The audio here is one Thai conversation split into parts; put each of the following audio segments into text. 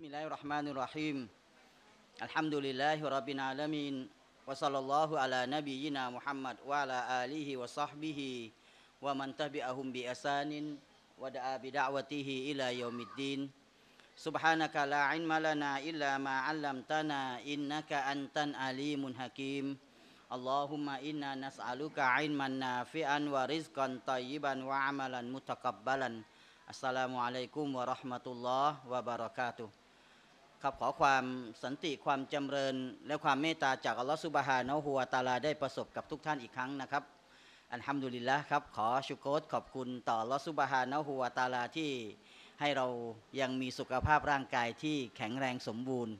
Bismillahirrahmanirrahim. Alhamdulillahi alamin wa ala nabiyyina Muhammad wa ala alihi wa sahbihi wa man tabi'ahum bi asanin wa da'a bi da'watihi ila yaumiddin. Subhanaka la ilma lana illa ma 'allamtana innaka antan alimun hakim. Allahumma inna nas'aluka ilman nafi'an wa rizqan tayyiban wa amalan mutakabbalan. Assalamualaikum warahmatullahi wabarakatuh. ครับขอความสันติความจำเริญและความเมตตาจากอัลลอฮฺสุบฮานะฮัวตาลาได้ประสบกับทุกท่านอีกครั้งนะครับ อันฮัมดุลิลละครับขอชุโกตขอบคุณต่ออัลลอฮฺสุบฮานะฮัวตาลาที่ให้เรายังมีสุขภาพร่างกายที่แข็งแรงสมบูรณ์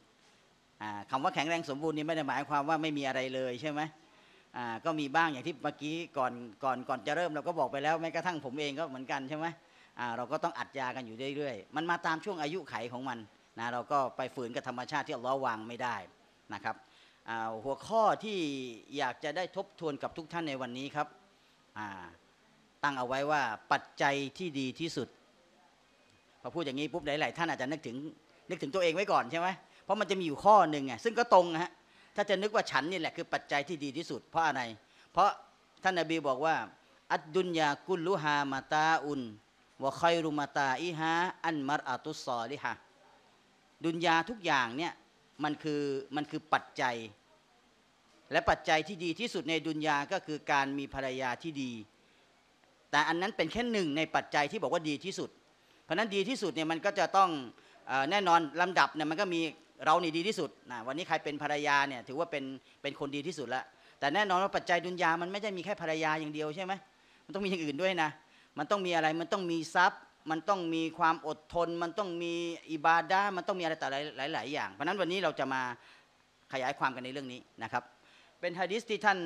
คำว่าแข็งแรงสมบูรณ์นี่ไม่ได้หมายความว่าไม่มีอะไรเลยใช่ไหมก็มีบ้างอย่างที่เมื่อกี้ก่อนก่อนก่อนจะเริ่มเราก็บอกไปแล้วแม้กระทั่งผมเองก็เหมือนกันใช่ไหมเราก็ต้องอัดยากันอยู่เรื่อยๆมันมาตามช่วงอายุไขของมันนะเราก็ไปฝืนกับธรรมชาติที่เราวางไม่ได้นะครับหัวข้อที่อยากจะได้ทบทวนกับทุกท่านในวันนี้ครับตั้งเอาไว้ว่าปัจจัยที่ดีที่สุดพอพูดอย่างนี้ปุ๊บหลายๆท่านอาจจะนึกถึงนึกถึงตัวเองไว้ก่อนใช่ไหมเพราะมันจะมีอยู่ข้อหนึ่งไงซึ่งก็ตรงฮะถ้าจะนึกว่าฉันนี่แหละคือปัจจัยที่ดีที่สุด เพราะอะไร เพราะท่านอบีบอกว่า อัดดุนยากุลุฮามาตาอุนวะคอยรุมาตาอิฮะอันมารอตุสซอลิฮะดุนยาทุกอย่างเนี่ยมันคือมันคือปัจจัย และปัจจัยที่ดีที่สุดในดุนยาก็คือการมีภรรยาที่ดี แต่อันนั้นเป็นแค่หนึ่งในปัจจัยที่บอกว่าดีที่สุดเพราะนั้นดีที่สุดเนี่ยมันก็จะต้องอแน่นอนลำดับเนี่ยมันก็มีเรานี่ดีที่สุดนะวันนี้ใครเป็นภรรยาเนี่ยถือว่าเป็นเป็นคนดีที่สุดละแต่แน่นอนว่าปัจจัยดุนยา มันไม่ใช่มีแค่ภรรยาอย่างเดียวใช่ไหมมันต้องมีอย่างอื่นด้วยนะมันต้องมีอะไรมันต้องมีทรัพย์มันต้องมีความอดทน มันต้องมีอิบาดามันต้องมีอะไรต่อหลายหลายอย่าง เพราะนั้นวันนี้เราจะมาขยายความกันในเรื่องนี้นะครับ เป็นฮะดิษที่ท่าน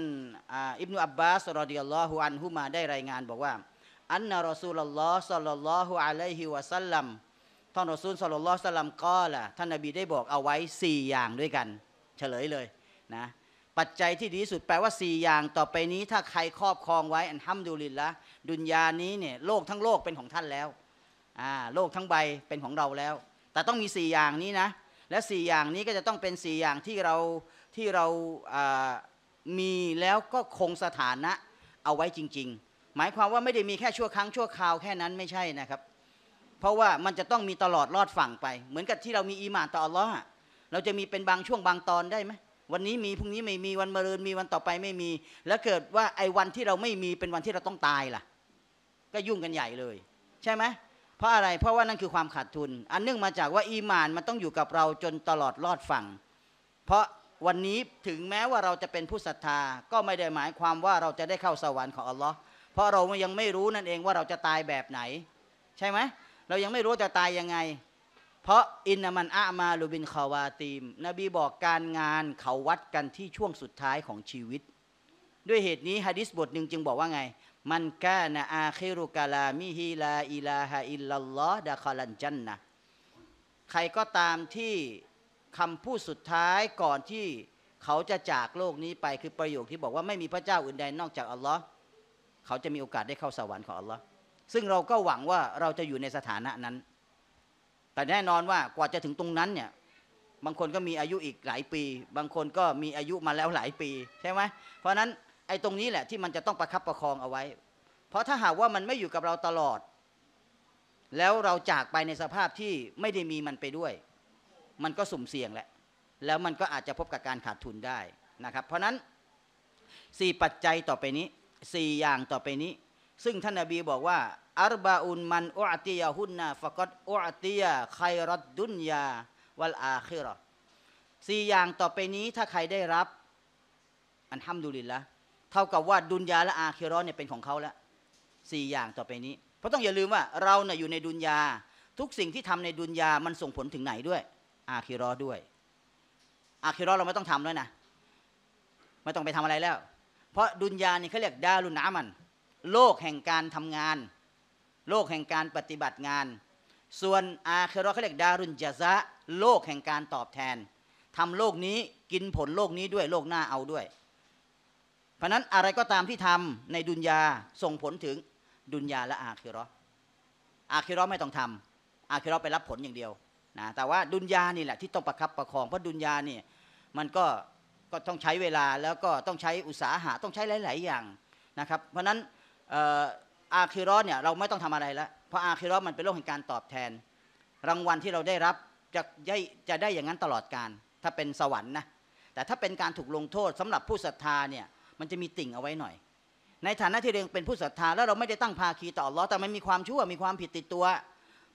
อิบนุอับบาสรอดิยัลลอฮุอันฮุมาได้รายงานบอกว่าอันนารอซูลลอฮ์สัลลัลลอฮุอะลัยฮิวะสัลลัมท่านรอซูลสัลลัลลอฮ์สัลลัมก็ล่ะท่านนบีได้บอกเอาไว้4อย่างด้วยกัน เฉลยเลยนะปัจจัยที่ดีที่สุดแปลว่า 4 อย่าง ต่อไปนี้ถ้าใครครอบครองไว้อันฮ้มดูลินละดุนยานี้เนี่ยโลกทั้งโลกเป็นของท่านแล้วโลกทั้งใบเป็นของเราแล้ว แต่ต้องมี4อย่างนี้นะ และ4อย่างนี้ก็จะต้องเป็น4อย่างที่เราที่เรามีแล้วก็คงสถานะ เอาไว้จริง ๆ หมายความว่าไม่ได้มีแค่ชั่วครั้งชั่วคราวแค่นั้นไม่ใช่นะครับ เพราะว่ามันจะต้องมีตลอดรอดฝั่งไป เหมือนกับที่เรามีอีหมานต่ออัลลอฮ์เราจะมีเป็นบางช่วงบางตอนได้ไหมวันนี้มีพรุ่งนี้ไม่มีวันมะรืนมีวันต่อไปไม่มี แล้วเกิดว่าไอ้วันที่เราไม่มีเป็นวันที่เราต้องตายล่ะ ก็ยุ่งกันใหญ่เลย ใช่ไหมพราะอะไร เพราะว่านั่นคือความขาดทุน อันเนื่องมาจากว่าอีมานมันต้องอยู่กับเราจนตลอดรอดฝั่งเพราะวันนี้ถึงแม้ว่าเราจะเป็นผู้ศรัทธาก็ไม่ได้หมายความว่าเราจะได้เข้าสวรรค์ของอัลลอฮ์เพราะเรายังไม่รู้นั่นเองว่าเราจะตายแบบไหน ใช่ไหมเรายังไม่รู้จะตายยังไง เพราะอินนามันอามาลูบินคาวาตีม นบีบอกการงานเขาวัดกันที่ช่วงสุดท้ายของชีวิต ด้วยเหตุนี้ฮะดิษบทหนึ่งจึงบอกว่าไงมันกานะอาคิรุกาลามิฮิลาอิลาฮะอิลลัลลอฮดะคอลันจันนะใครก็ตามที่คำพูดสุดท้ายก่อนที่เขาจะจากโลกนี้ไปคือประโยคที่บอกว่าไม่มีพระเจ้าอื่นใดนอกจากอัลลอฮ์เขาจะมีโอกาสได้เข้าสวรรค์ของอัลลอฮ์ซึ่งเราก็หวังว่าเราจะอยู่ในสถานะนั้น แต่แน่นอนว่ากว่าจะถึงตรงนั้นเนี่ยบางคนก็มีอายุอีกหลายปี บางคนก็มีอายุมาแล้วหลายปี ใช่ไหมเพราะนั้นไอ้ตรงนี้แหละที่มันจะต้องประคับประคองเอาไว้ เพราะถ้าหากว่ามันไม่อยู่กับเราตลอด แล้วเราจากไปในสภาพที่ไม่ได้มีมันไปด้วย มันก็สุ่มเสี่ยงแหละ แล้วมันก็อาจจะพบกับการขาดทุนได้นะครับ เพราะนั้น4ปัจจัยต่อไปนี้4อย่างต่อไปนี้ ซึ่งท่านอบีบอกว่า อัรบาอุนมันอัติยาหุนนาฟกออัติยาไครัดดุนยา วัลอาคิรอสี่อย่างต่อไปนี้ถ้าใครได้รับ อันห้ามดูลินละเท่ากับว่าดุนยาและอาคิรอเนี่ยเป็นของเขาแล้วสี่อย่างต่อไปนี้ เพราะต้องอย่าลืมว่า เราเนี่ยอยู่ในดุนยาทุกสิ่งที่ทำในดุนยามันส่งผลถึงไหนด้วย อาคิรอด้วย อาคิรอเราไม่ต้องทำแล้วนะ ไม่ต้องไปทำอะไรแล้ว เพราะดุนยานี่เขาเรียกดาลุนามัน โลกแห่งการทำงาน โลกแห่งการปฏิบัติงาน ส่วนอาคิรอเขาเรียกดารุนจาซะโลกแห่งการตอบแทน ทำโลกนี้กินผลโลกนี้ด้วย โลกหน้าเอาด้วยเพราะนั้นอะไรก็ตามที่ทำในดุนยาส่งผลถึงดุนยาและอาคิรออาคิรอไม่ต้องทำอาคิรอไปรับผลอย่างเดียวนะแต่ว่าดุนยานี่แหละที่ต้องประคับประคอง เพราะดุนยานี่มันก็ก็ต้องใช้เวลาแล้วก็ต้องใช้อุตสาหะต้องใช้หลาย ๆ อย่างนะครับ เพราะนั้นอาคิรอเนี่ยเราไม่ต้องทำอะไรแล้วเพราะอาคิรอมันเป็นโลกแห่งการตอบแทน รางวัลที่เราได้รับจะได้จะได้อย่างนั้นตลอดการ ถ้าเป็นสวรรค์นะ แต่ถ้าเป็นการถูกลงโทษสำหรับผู้ศรัทธาเนี่ยมันจะมีติ่งเอาไว้หน่อย ในฐานะที่เรองเป็นผู้ศรัทธาแล้วเราไม่ได้ตั้งภาคีต่อรอแต่มันมีความชั่วมีความผิดติดตัว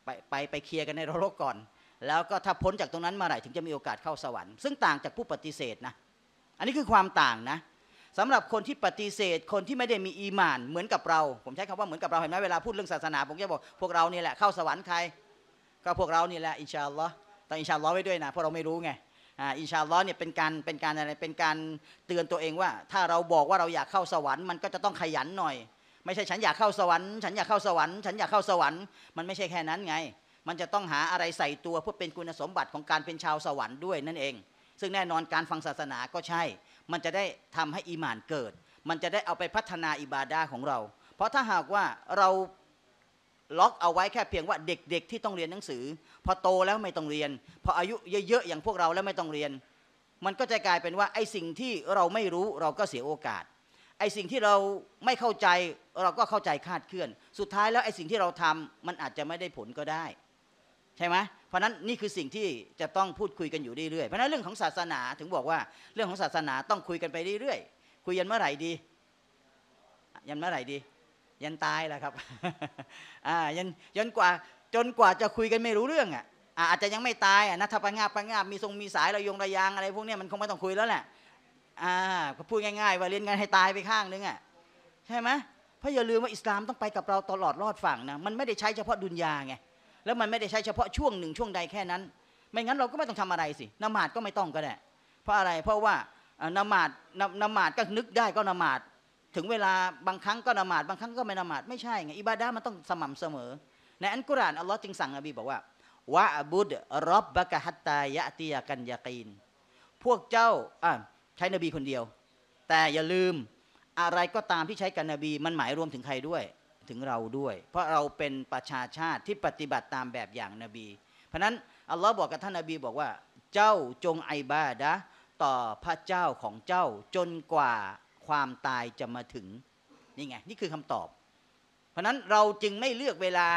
ไปไปไปเคลียร์กันในโรกก่อน แล้วก็ถ้าพ้นจากตรงนั้นมาไหร่ถึงจะมีโอกาสเข้าสวรรค์ซึ่งต่างจากผู้ปฏิเสธนะอันนี้คือความต่างนะสำหรับคนที่ปฏิเสธคนที่ไม่ได้มีอีมานเหมือนกับเราผมใช้คำว่าเหมือนกับเราเห็นไหมเวลาพูดเรื่องศาสนา ผมจะบอกพวกเรานี่แหละเข้าสวรรค์ใคร ก็พวกเรานี่แหละอินชาอัลลอฮ์แต่อินชาอัลลอฮ์ไว้ด้วยนะเพราะเราไม่รู้ไงอินชาลอเนี่ยเป็นการเป็นการอะไรเป็นการเตือนตัวเองว่า ถ้าเราบอกว่าเราอยากเข้าสวรรค์ มันก็จะต้องขยันหน่อย ไม่ใช่ฉันอยากเข้าสวรรค์ ฉันอยากเข้าสวรรค์ฉันอยากเข้าสวรรค์มันไม่ใช่แค่นั้นไง มันจะต้องหาอะไรใส่ตัวเพื่อเป็นคุณสมบัติของการเป็นชาวสวรรค์ด้วยนั่นเอง ซึ่งแน่นอนการฟังศาสนาก็ใช่ มันจะได้ทำให้อีหมานเกิด มันจะได้เอาไปพัฒนาอิบาดาของเรา เพราะถ้าหากว่าเราล็อกเอาไว้แค่เพียงว่าเด็ก ๆ ที่ต้องเรียนหนังสือ พอโตแล้วไม่ต้องเรียนพออายุเยอะๆอย่างพวกเราแล้วไม่ต้องเรียน มันก็จะกลายเป็นว่าไอ้สิ่งที่เราไม่รู้เราก็เสียโอกาส ไอ้สิ่งที่เราไม่เข้าใจเราก็เข้าใจคาดเคลื่อนสุดท้ายแล้วไอ้สิ่งที่เราทำมันอาจจะไม่ได้ผลก็ได้ ใช่ไหมเพราะนั้นนี่คือสิ่งที่จะต้องพูดคุยกันอยู่เรื่อยๆเพราะนั้นเรื่องของศาสนาถึงบอกว่าเรื่องของศาสนาต้องคุยกันไปเรื่อยๆคุยยันเมื่อไหร่ดียันเมื่อไหร่ดียันตายแหละครับอ่ายันยันกว่าจนกว่าจะคุยกันไม่รู้เรื่องอ่ะ อาจจะยังไม่ตายอ่ะนะถ้าปังงาปังงามีทรงมีสายระยงระยางอะไร พวกนี้มันคงไม่ต้องคุยแล้วแหละ อ่าก็พูดง่ายๆว่าเรียนงานให้ตายไปข้างนึงอ่ะ ใช่ไหมเพราะอย่าลืมว่าอิสลามต้องไปกับเราตลอดรอดฝั่งนะ มันไม่ได้ใช้เฉพาะดุนยาไง แล้วมันไม่ได้ใช้เฉพาะช่วงหนึ่งช่วงใดแค่นั้น ไม่งั้นเราก็ไม่ต้องทำอะไรสิ นมาดก็ไม่ต้องก็ได้เพราะอะไร เพราะว่านมาดนมาดก็นึกได้ก็นมาดถึงเวลาบางครั้งก็นมาดบางครั้งก็ไม่นมาดไม่ใช่ไงอิบาดะมันต้องสม่ำเสมอ ในอันกุรานอัลลอฮ์จึงสั่งนบีบอกว่า วะบุดรอบบะกะฮัตตายะติยากันยากีนพวกเจ้าอ่าใช้นบีคนเดียว แต่อย่าลืมอะไรก็ตามที่ใช้กับนบี มันหมายรวมถึงใครด้วยถึงเราด้วย เพราะเราเป็นประชาชาติที่ปฏิบัติตามแบบอย่างนบี เพราะนั้นอัลลอฮ์บอกกับท่านนบีบอกว่า เจ้าจงไอบาดะต่อพระเจ้าของเจ้าจนกว่าความตายจะมาถึง นี่ไงนี่คือคำตอบ เพราะนั้นเราจึงไม่เลือกเวลา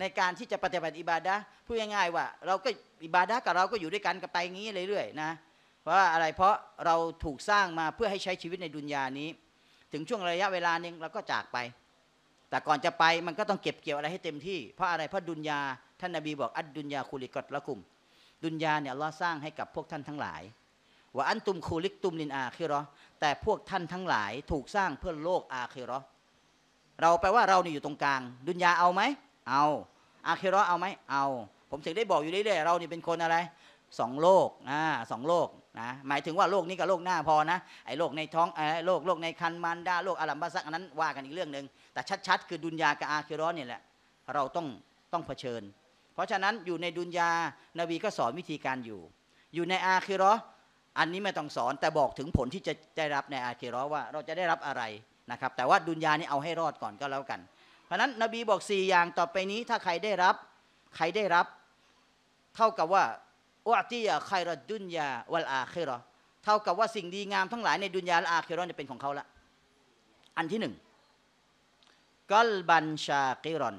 ในการที่จะปฏิบัติอิบาดะพูดง่ายๆว่า เราก็อิบาดะกับเราก็อยู่ด้วยกันกับไปงี้เรื่อยๆนะเพราะอะไรเพราะเราถูกสร้างมาเพื่อให้ใช้ชีวิตในดุนยานี้ ถึงช่วงระยะเวลานึงเราก็จากไป แต่ก่อนจะไปมันก็ต้องเก็บเกี่ยวอะไรให้เต็มที่ เพราะอะไรเพราะดุนยาท่านนาบีบอกอัดดุนยาคุลิกรละกุม ดุนยาเนี่ยเราสร้างให้กับพวกท่านทั้งหลายว่าอันตุมคูลิกตุมลินอาคิรอแต่พวกท่านทั้งหลายถูกสร้างเพื่อโลกอาคิรอเราแปลว่าเรานี่อยู่ตรงกลาง ดุนยาเอาไหม เอา อาคิรอเอาไหมเอา ผมถึงได้บอกอยู่เรื่อยๆเรานี่เป็นคนอะไรสองโลกอ่าสองโลกนะ หมายถึงว่าโลกนี้กับโลกหน้าพอนะ ไอ้โลกในท้องไอ้โลกโลกในคันมันดาโลกอาลัมบาซักอันนั้นว่ากันอีกเรื่องหนึ่งแต่ชัดๆ คือดุนยากับอาคิรอนี่ยแหละเราต้องต้องเผชิญ เพราะฉะนั้นอยู่ในดุนยานบีก็สอนวิธีการอยู่ อยู่ในอาคิรออันนี้ไม่ต้องสอนแต่บอกถึงผลที่จะได้รับในอาคีรอว่าเราจะได้รับอะไรนะครับ แต่ว่าดุนยานี้เอาให้รอดก่อนก็แล้วกัน เพราะนั้น นบีบอก4อย่างต่อไปนี้ ถ้าใครได้รับใครได้รับ เท่ากับว่าอัติยาใครรดุนยาวลอาคีรอเท่ากับว่าสิ่งดีงามทั้งหลายในดุนยาและอาคีรอจะเป็นของเขาละอันที่หนึ่งกอลบันชาคิรอน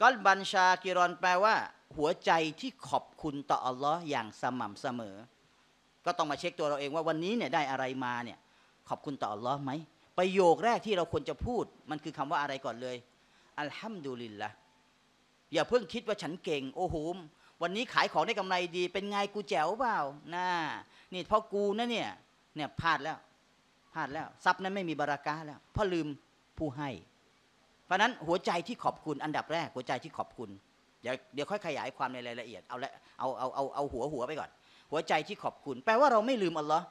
กอลบันชาคิรอนแปลว่า หัวใจที่ขอบคุณต่ออัลลอฮ์อย่างสม่ำเสมอก็ต้องมาเช็คตัวเราเองว่าวันนี้เนี่ยได้อะไรมาเนี่ย ขอบคุณต่ออัลลอฮ์ไหมประโยคแรกที่เราควรจะพูด มันคือคำว่าอะไรก่อนเลยอัลฮัมดุลิลละอย่าเพิ่งคิดว่าฉันเก่ง โอ้โหวันนี้ขายของได้กำไรดี เป็นไงกูแจ๋วเปล่าน่านี่เพราะกูนะเนี่ย เนี่ยพลาดแล้วพลาดแล้วทรัพย์นั้นไม่มีบารากาแล้วเพราะลืมผู้ให้ เพราะนั้นหัวใจที่ขอบคุณ อันดับแรกหัวใจที่ขอบคุณเดี๋ยวเดี๋ยวค่อยขยายความในรายละเอียดเอาละเอาเอาเอาเอาหัวหัวไปก่อนหัวใจที่ขอบคุณแปลว่าเราไม่ลืมอัลลอฮ์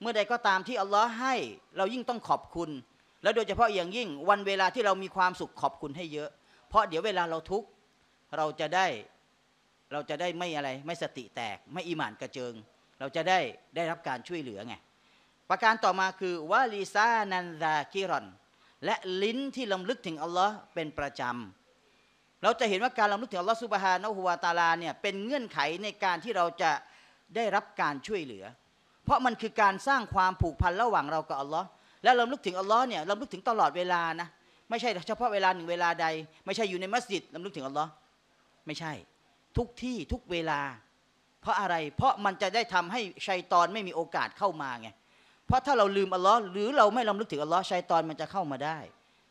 เมื่อใดก็ตามที่อัลลอฮ์ให้ เรายิ่งต้องขอบคุณ แล้วโดยเฉพาะอย่างยิ่งวันเวลาที่เรามีความสุขขอบคุณให้เยอะ เพราะเดี๋ยวเวลาเราทุกข์เราจะได้เราจะได้ไม่อะไรไม่สติแตก ไม่อิหมานกระเจิง เราจะได้ได้รับการช่วยเหลือไงประการต่อมาคือวาลีซานันดากิรอนและลิ้นที่ลำลึกถึงอัลลอฮ์เป็นประจำเราจะเห็นว่าการลำลึกถึงอัลลอฮ์สุบฮานะฮูวาตาลาเนี่ยเป็นเงื่อนไขในการที่เราจะได้รับการช่วยเหลือ เพราะมันคือการสร้างความผูกพันระหว่างเรากับอัลลอฮ์และเราลึกถึงอัลลอฮ์เนี่ยเราลึกถึงตลอดเวลานะไม่ใช่เฉพาะเวลาหนึ่งเวลาใดไม่ใช่อยู่ในมัสยิดเราลึกถึงอัลลอฮ์ไม่ใช่ ทุกที่ทุกเวลา เพราะอะไร เพราะมันจะได้ทำให้ชัยตอนไม่มีโอกาสเข้ามาไงเพราะถ้าเราลืมอัลลอฮ์หรือเราไม่ลำลึกถึงอัลลอฮ์ชัยตอนมันจะเข้ามาได้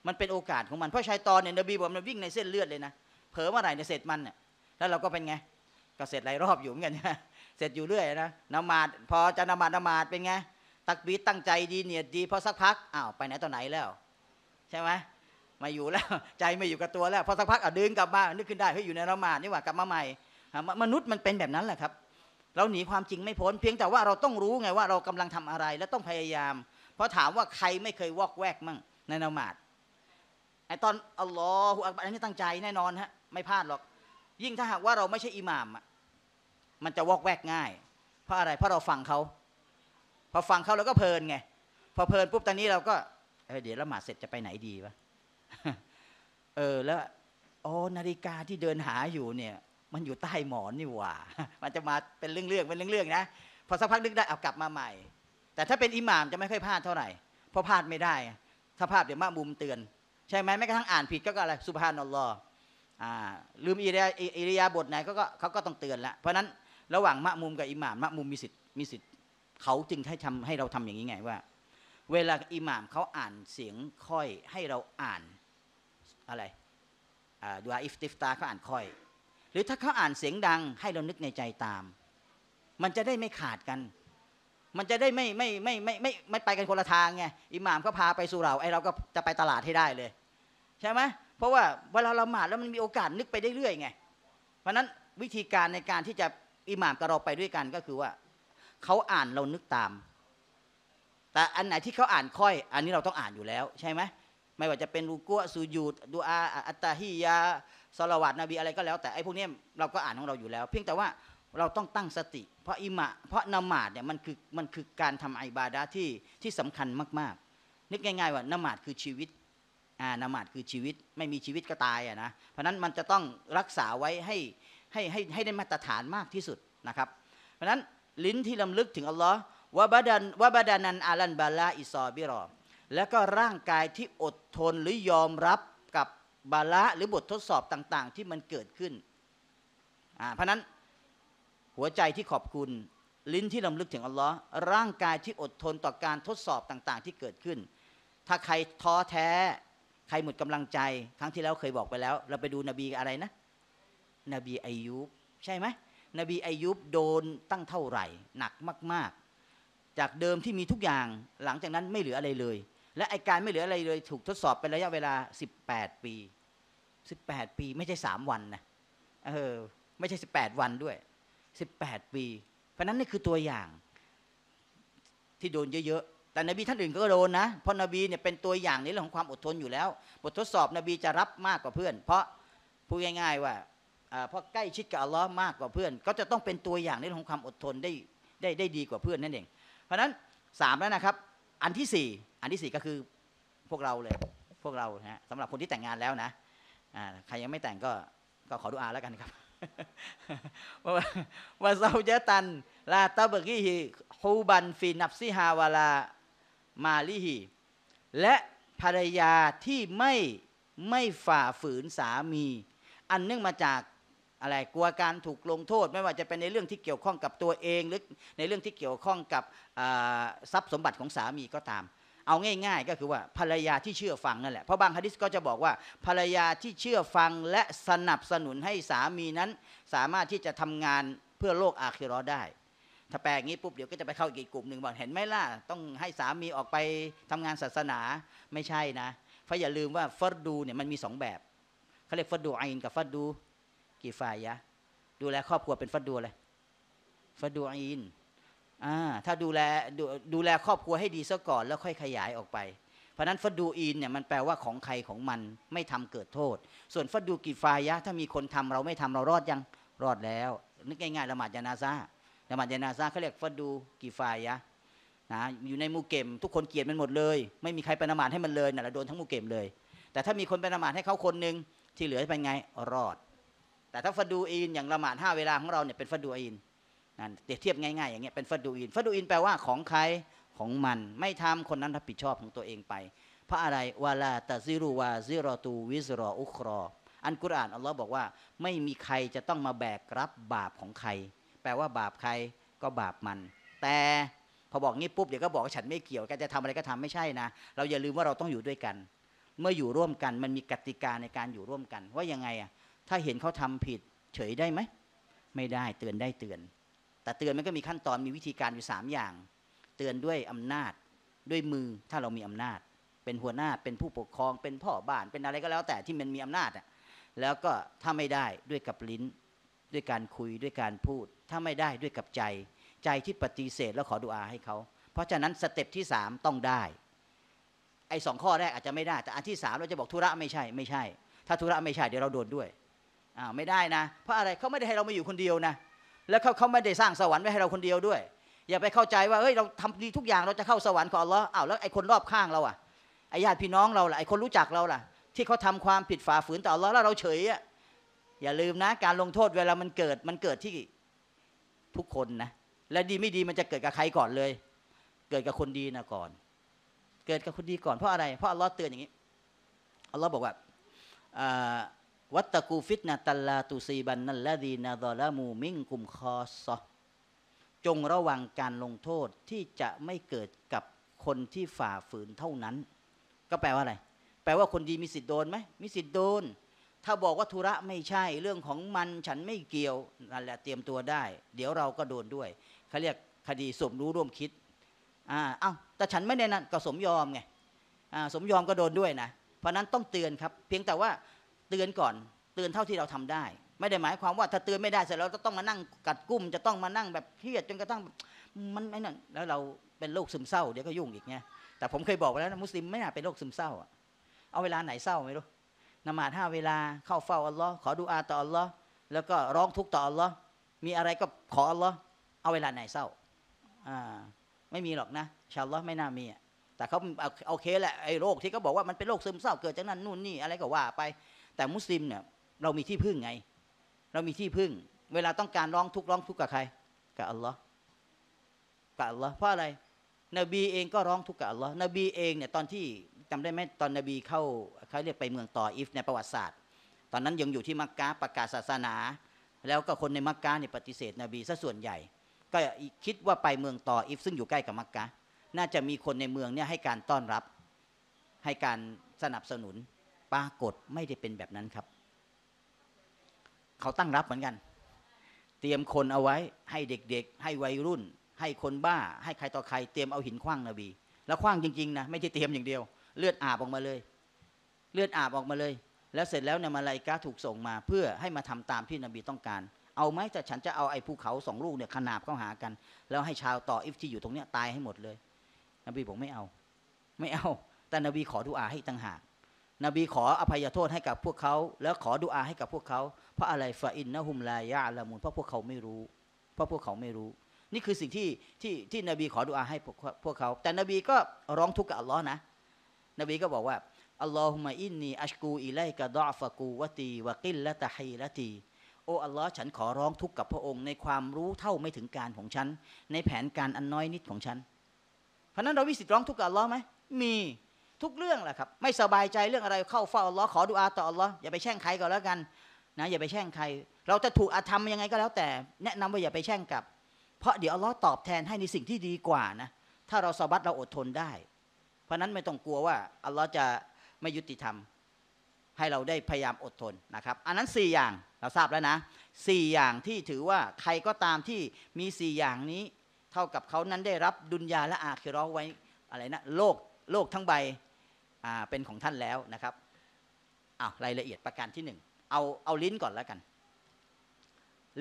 มันเป็นโอกาสของมันเพราะชัยตอนเนี่ยนบีบอกมันวิ่งในเส้นเลือดเลยนะ เผลอเมื่อไหร่เนี่ยเสร็จมันเนี่ยแล้วเราก็เป็นไงก็เสร็จหลายรอบอยู่เหมือนกันเสร็จอยู่เรื่อยนะนมาดพอจะนมาดนมาดเป็นไงตักบีตั้งใจดีเนียดดีพอสักพักอ้าวไปไหนต่อไหนแล้ว ใช่ไหมมาอยู่แล้วใจไม่อยู่กับตัวแล้วพอสักพักอ่ะดึงกลับมานึกขึ้นได้เฮ้ยอยู่ในนมาดนี่หว่ากลับมาใหม่มนุษย์มันเป็นแบบนั้นแหละครับ เราหนีความจริงไม่พ้นเพียงแต่ว่าเราต้องรู้ไงว่าเรากำลังทำอะไรและต้องพยายาม เพราะถามว่าใครไม่เคยวอกแวกมั่งในนมาดไอตอนอัลลอฮฺอักบะอันนี้ตั้งใจแน่นอนฮะไม่พลาดหรอก ยิ่งถ้าหากว่าเราไม่ใช่อิหม่ามอะมันจะวอกแวกง่าย เพราะอะไร เพราะเราฟังเขา พอฟังเขาเราก็เพลินไง พอเพลินปุ๊บตอนนี้เราก็เเดี๋ยวละหมาดเสร็จจะไปไหนดีวะเออแล้ว อ๋อนาฬิกาที่เดินหาอยู่เนี่ย มันอยู่ใต้หมอนนี่หว่า มันจะมาเป็นเรื่องๆ เป็นเรื่องๆนะ พอสักพักนึกได้เอากลับมาใหม่ แต่ถ้าเป็นอิหม่ามจะไม่ค่อยพลาดเท่าไหร่ เพราะพลาดไม่ได้ ถ้าพลาดเดี๋ยวมามุมเตือน ใช่ไหมแม้กระทั่งอ่านผิดก็อะไรสุภาพนอลลอลืมอิริยาบทไหนเขาก็เขาก็ต้องเตือนละเพราะนั้นระหว่างมะมุมกับอิหม่ามมะมุมมีสิทธิ์มีสิทธิ์เขาจึงให้ทำให้เราทำอย่างนี้ไงว่า เวลาอิหม่ามเขาอ่านเสียงค่อยให้เราอ่านอะไรดูอาอิฟติฟตาเขาอ่านค่อย หรือถ้าเขาอ่านเสียงดัง ให้เรานึกในใจตาม มันจะได้ไม่ขาดกัน มันจะได้ไม่ไม่ไม่ไม่ไม่ไม่ไปกันคนละทางไงอิหม่ามเขาพาไปสู่เราไอเราก็จะไปตลาดให้ได้เลยใช่ไหมเพราะว่าเวลาเราหมาดแล้วมันมีโอกาสนึกไปได้เรื่อย ไง เพราะนั้นวิธีการในการที่จะอิหม่ามกับเราไปด้วยกันก็คือว่าเขาอ่านเรานึกตาม แต่อันไหนที่เขาอ่านค่อย อันนี้เราต้องอ่านอยู่แล้วใช่ไหมไม่ว่าจะเป็นรูกัวสูยูดดูอาอัตตาฮิยาสลาวัดนบีอะไรก็แล้วแต่ไอ้พวกนี้เราก็อ่านของเราอยู่แล้ว เพียงแต่ว่าเราต้องตั้งสติ เพราะอิหม่าเพราะนมาดเนี่ยมันคือมันคือการทำอิบาดะที่ที่สำคัญมากๆ นึกง่ายๆว่านมาดคือชีวิตอ่านมาดคือชีวิตไม่มีชีวิตก็ตายอ่ะนะเพราะนั้นมันจะต้องรักษาไว้ให้ให้ให้ให้ได้มาตรฐานมากที่สุดนะครับ เพราะนั้นลิ้นที่ลำลึกถึงอัลลอฮ์วะบดันวะบดานันอาลันบาลาอิซอบิรอ แล้วก็ร่างกายที่อดทนหรือยอมรับกับบาละหรือบททดสอบต่าง ๆ ที่มันเกิดขึ้นอ่าเพราะนั้นหัวใจที่ขอบคุณ ลิ้นที่ลำลึกถึงอัลลอฮ์ร่างกายที่อดทนต่อการทดสอบต่างๆที่เกิดขึ้น ถ้าใครท้อแท้ ใครหมดกำลังใจ ครั้งที่แล้วเคยบอกไปแล้ว เราไปดูนบีอะไรนะนบีอายุบใช่ไหม นบีอายุบโดนตั้งเท่าไหร่ หนักมาก ๆ จากเดิมที่มีทุกอย่างหลังจากนั้นไม่เหลืออะไรเลย และไอการไม่เหลืออะไรเลย ถูกทดสอบเป็นระยะเวลา18ปี18 ปี ไม่ใช่3วันนะเออไม่ใช่18วันด้วย18ปี เพราะนั้นนี่คือตัวอย่าง ที่โดนเยอะๆแต่นบีท่านอื่นก็โดนนะเพราะนบีเนี่ยเป็นตัวอย่างในเรื่องของความอดทนอยู่แล้วบททดสอบนบีจะรับมากกว่าเพื่อนเพราะพูดง่ายๆว่าเพราะใกล้ชิดกับอัลลอฮ์มากกว่าเพื่อน ก็จะต้องเป็นตัวอย่างในเรื่องของความอดทนได้ได้ได้ดีกว่าเพื่อนนั่นเอง เพราะนั้นสามแล้วนะครับ อันที่สี่อันที่สี่ก็คือพวกเราเลยพวกเรานะสำหรับคนที่แต่งงานแล้วนะ ใครยังไม่แต่งก็ก็ขอดูอาแล้วกันครับว่าเซาจะตันลาตาเบกิฮีฮูบันฟีนับซีฮาวาลามาลีฮีและภรรยาที่ไม่ไม่ฝ่าฝืนสามี อันเนื่องมาจากอะไรกลัวการถูกลงโทษ ไม่ว่าจะเป็นในเรื่องที่เกี่ยวข้องกับตัวเองหรือในเรื่องที่เกี่ยวข้องกับทรัพย์สมบัติของสามีก็ตาม เอาง่ายๆ ก็คือว่าภรรยาที่เชื่อฟังนั่นแหละเพราะบางฮะดิษก็จะบอกว่าภรรยาที่เชื่อฟังและสนับสนุนให้สามีนั้นสามารถที่จะทำงานเพื่อโลกอาคิรอได้ ถ้าแปลงนี้ปุ๊บเดี๋ยวก็จะไปเข้าอีกกลุ่มหนึ่งบอกเห็นไหมล่ะต้องให้สามีออกไปทำงานศาสนาไม่ใช่นะเพราะอย่าลืมว่าฟัดดูเนี่ยมันมีสองแบบเขาเรียกฟัดดูอินกับฟัดดูกี่ฝ่ายยะ ดูแลครอบครัวเป็นฟัดดูอะไร ฟัดดูอิน อ่า ถ้าดูแล ดู ดูแลครอบครัวให้ดีซะก่อนแล้วค่อยขยายออกไป เพราะนั้นฟัดดูอินเนี่ยมันแปลว่าของใครของมันไม่ทำเกิดโทษ ส่วนฟัดดูกี่ฝ่ายยะ ถ้ามีคนทำเราไม่ทำเรารอดยัง รอดแล้วนึกง่ายๆละหมาดยานาซาละหมาดยานาซาเขาเรียกฟัดดูกี่ฝ่ายยะ นะ อยู่ในมูเกม ทุกคนเกลียดมันหมดเลย ไม่มีใครไปนมาดให้มันเลยนะ่ะเราโดนทั้งมูเกมเลย แต่ถ้ามีคนไปนมาดให้เขาคนหนึ่งที่เหลือเป็นไง รอดแต่ถ้าฟาดูอินอย่างละหมาดห้าเวลาของเราเนี่ยเป็นฟาดูอินนั่นเทียบง่ายๆอย่างเงี้ยเป็นฟาดูอินฟาดูอินแปลว่าของใครของมันไม่ทำคนนั้นรับผิดชอบของตัวเองไปเพราะอะไรวาลาตาซิรูวาซิรอตู วิซรออุครอ อันกุรอานอัลลอฮ์บอกว่า ไม่มีใครจะต้องมาแบกรับบาปของใคร แปลว่าบาปใครก็บาปมัน แต่พอบอกงี้ปุ๊บเดี๋ยวก็บอกว่าฉันไม่เกี่ยวกจะทำอะไรก็ทำไม่ใช่นะ เราอย่าลืมว่าเราต้องอยู่ด้วยกัน เมื่ออยู่ร่วมกันมันมีกติกาในการอยู่ร่วมกัน ว่ายังไงอะถ้าเห็นเขาทำผิดเฉยได้ไหมไม่ได้เตือนได้เตือน แต่เตือนมันก็มีขั้นตอนมีวิธีการอยู่3อย่าง เตือนด้วยอำนาจด้วยมือถ้าเรามีอำนาจ เป็นหัวหน้าเป็นผู้ปกครองเป็นพ่อบ้านเป็นอะไรก็แล้ว แต่ที่มันมีอำนาจอ่ะแล้วก็ถ้าไม่ได้ด้วยกับลิ้น ด้วยการคุยด้วยการพูด ถ้าไม่ได้ด้วยกับใจ ใจที่ปฏิเสธแล้วขอดุอาให้เขา เพราะฉะนั้นสเต็ปที่สามต้องได้ ไอ้สองข้อแรกอาจจะไม่ได้ แต่อันที่สามเราจะบอกธุระไม่ใช่ไม่ใช่ ถ้าธุระไม่ใช่เดี๋ยวเราโดนด้วยอ้าวไม่ได้นะเพราะอะไรเขาไม่ได้ให้เรามาอยู่คนเดียวนะแล้วเขาเขาไม่ได้สร้างสวรรค์ไว้ให้เราคนเดียวด้วย อย่าไปเข้าใจว่าเฮ้ยเราทำดีทุกอย่างเราจะเข้าสวรรค์ขอรอองอ้าวแล้วไอ้คนรอบข้างเราอ่ะไอ้ญาติพี่น้องเราล่ะไอ้คนรู้จักเราล่ะ ที่เขาทำความผิดฝ่าฝืนต่อรัอฮแล้วเราเฉยอ่ะอย่าลืมนะ การลงโทษเวลามันเกิดมันเกิดที่ทุกคนนะและดีไม่ดีมันจะเกิดกับใครก่อนเลย เกิดกับคนดีนะก่อน เกิดกับคนดีก่อน เพราะอะไร เพราะอัลลอฮ์เตือนอย่างนี้อัลลอฮ์บอกว่าวัตกูฟิตนาตัลลาตูซีบันนัลลาดีนาดอลามูมิงกุมคอสจงระวังการลงโทษที่จะไม่เกิดกับคนที่ฝ่าฝืนเท่านั้น ก็แปลว่าอะไร แปลว่าคนดีมีสิทธิ์โดนไหมมีสิทธิ์โดน ถ้าบอกว่าธุระไม่ใช่เรื่องของมัน ฉันไม่เกี่ยวนั่นแหละเตรียมตัวได้ เดี๋ยวเราก็โดนด้วยเขาเรียกคดีสมรู้ร่วมคิดอ่าเอ้าแต่ฉันไม่ได้นั่นก็สมยอมไงอ่าสมยอมก็โดนด้วยนะเพราะนั้นต้องเตือนครับ เพียงแต่ว่าเตือนก่อนเตือนเท่าที่เราทำได้ ไม่ได้หมายความว่าถ้าเตือนไม่ได้เสร็จแล้วจะต้องมานั่งกัดกุ้มจะต้องมานั่งแบบเครียดจนกระทั่งมันไม่นั่นแล้วเราเป็นโรคซึมเศร้าเดี๋ยวก็ยุ่งอีกไงแต่ผมเคยบอกไปแล้วนะมุสลิมไม่น่าเป็นโรคซึมเศร้าเอาเวลาไหนเศร้าไม่รู้นมาดห้าเวลาเข้าเฝ้าอัลลอฮ์ขอดูอาต่ออัลลอฮ์แล้วก็ร้องทุกข์ต่ออัลลอฮ์มีอะไรก็ขออัลลอฮ์เอาเวลาไหนเศร้าอ่าไม่มีหรอกนะชาวลอไม่น่ามีแต่เขาเอาเคแหละไอ้โรคที่เขาบอกว่ามันเป็นโรคซึมเศร้าเกิดจากนั่นนู่นนี่อะไรก็ว่าไปแต่มุสลิมเนี่ยเรามีที่พึ่งไง เรามีที่พึ่ง เวลาต้องการร้องทุกข์ร้องทุกข์กับใครกับอัลลอฮ์กับอัลลอฮ์เพราะอะไร นบีเองก็ร้องทุกข์กับอัลลอฮ์นบีเองเนี่ยตอนที่จำได้ไหมตอนนบีเข้าเขาเรียกไปเมืองต่ออิฟในประวัติศาสตร์ ตอนนั้นยังอยู่ที่มักกะประกาศศาสนา แล้วก็คนในมักกะเนี่ยปฏิเสธนบีซะส่วนใหญ่ ก็คิดว่าไปเมืองต่ออิฟซึ่งอยู่ใกล้กับมักกะน่าจะมีคนในเมืองเนี่ยให้การต้อนรับให้การสนับสนุนปรากฏไม่ได้เป็นแบบนั้นครับ เขาตั้งรับเหมือนกัน เตรียมคนเอาไว้ให้เด็กๆให้วัยรุ่น ให้คนบ้าให้ใครต่อใครเตรียมเอาหินคว้างนบีแล้วคว้างจริงๆนะไม่ใช่เตรียมอย่างเดียว เลือดอาบออกมาเลย เลือดอาบออกมาเลย แล้วเสร็จแล้วเนี่ยมาลายกาถูกส่งมา เพื่อให้มาทำตามที่นบีต้องการ เอาไหมจะฉันจะเอาไอ้ภูเขาสองลูกเนี่ยขนาบเข้าหากัน แล้วให้ชาวต่ออิฟที่อยู่ตรงเนี้ยตายให้หมดเลย นบีบอกไม่เอา ไม่เอา แต่นบีขอดุอาให้ตั้งหากนบีขออภัยโทษให้กับพวกเขาแล้วขอดุอาให้กับพวกเขาเพราะอะไรฟาอินนะฮุมลายะละมุนเพราะพวกเขาไม่รู้ เพราะพวกเขาไม่รู้ นี่คือสิ่งที่ที่ที่นบีขอดุอาให้พวกพวกเขา แต่นบีก็ร้องทุกข์กับอัลลอฮ์นะ นบีก็บอกว่าอัลลอฮุมะอินนีอัชกูอิไลกะดอฟกูวะตีวะกิลละตะฮีละตีโอ้อัลลอฮ์ฉันขอร้องทุกข์กับพระองค์ในความรู้เท่าไม่ถึงการของฉันในแผนการอันน้อยนิดของฉันเพราะนั้นเรามีสิทธิ์ร้องทุกข์กับอัลลอฮ์ไหมมีทุกเรื่องแหละครับไม่สบายใจเรื่องอะไรเข้าเฝ้าอัลลอฮ์ขอดุอาต่ออัลลอฮ์อย่าไปแช่งใครก็แล้วกันนะอย่าไปแช่งใคร เราจะถูกอาธรรมยังไงก็แล้วแต่ แนะนำว่าอย่าไปแช่งกับเพราะเดี๋ยวอัลลอฮ์ตอบแทนให้ในสิ่งที่ดีกว่านะถ้าเราสบัดเราอดทนได้ เพราะนั้นไม่ต้องกลัวว่าอัลลอฮ์จะไม่ยุติธรรม ให้เราได้พยายามอดทนนะครับ อันนั้น4อย่างเราทราบแล้วนะ4อย่างที่ถือว่าใครก็ตามที่มี4อย่างนี้เท่ากับเขานั้นได้รับดุนยาและอาคิรอไว้อะไรนะ โลกโลกทั้งใบเป็นของท่านแล้วนะครับอารายละเอียดประการที่หนึ่ง เอาเอาลิ้นก่อนแล้วกัน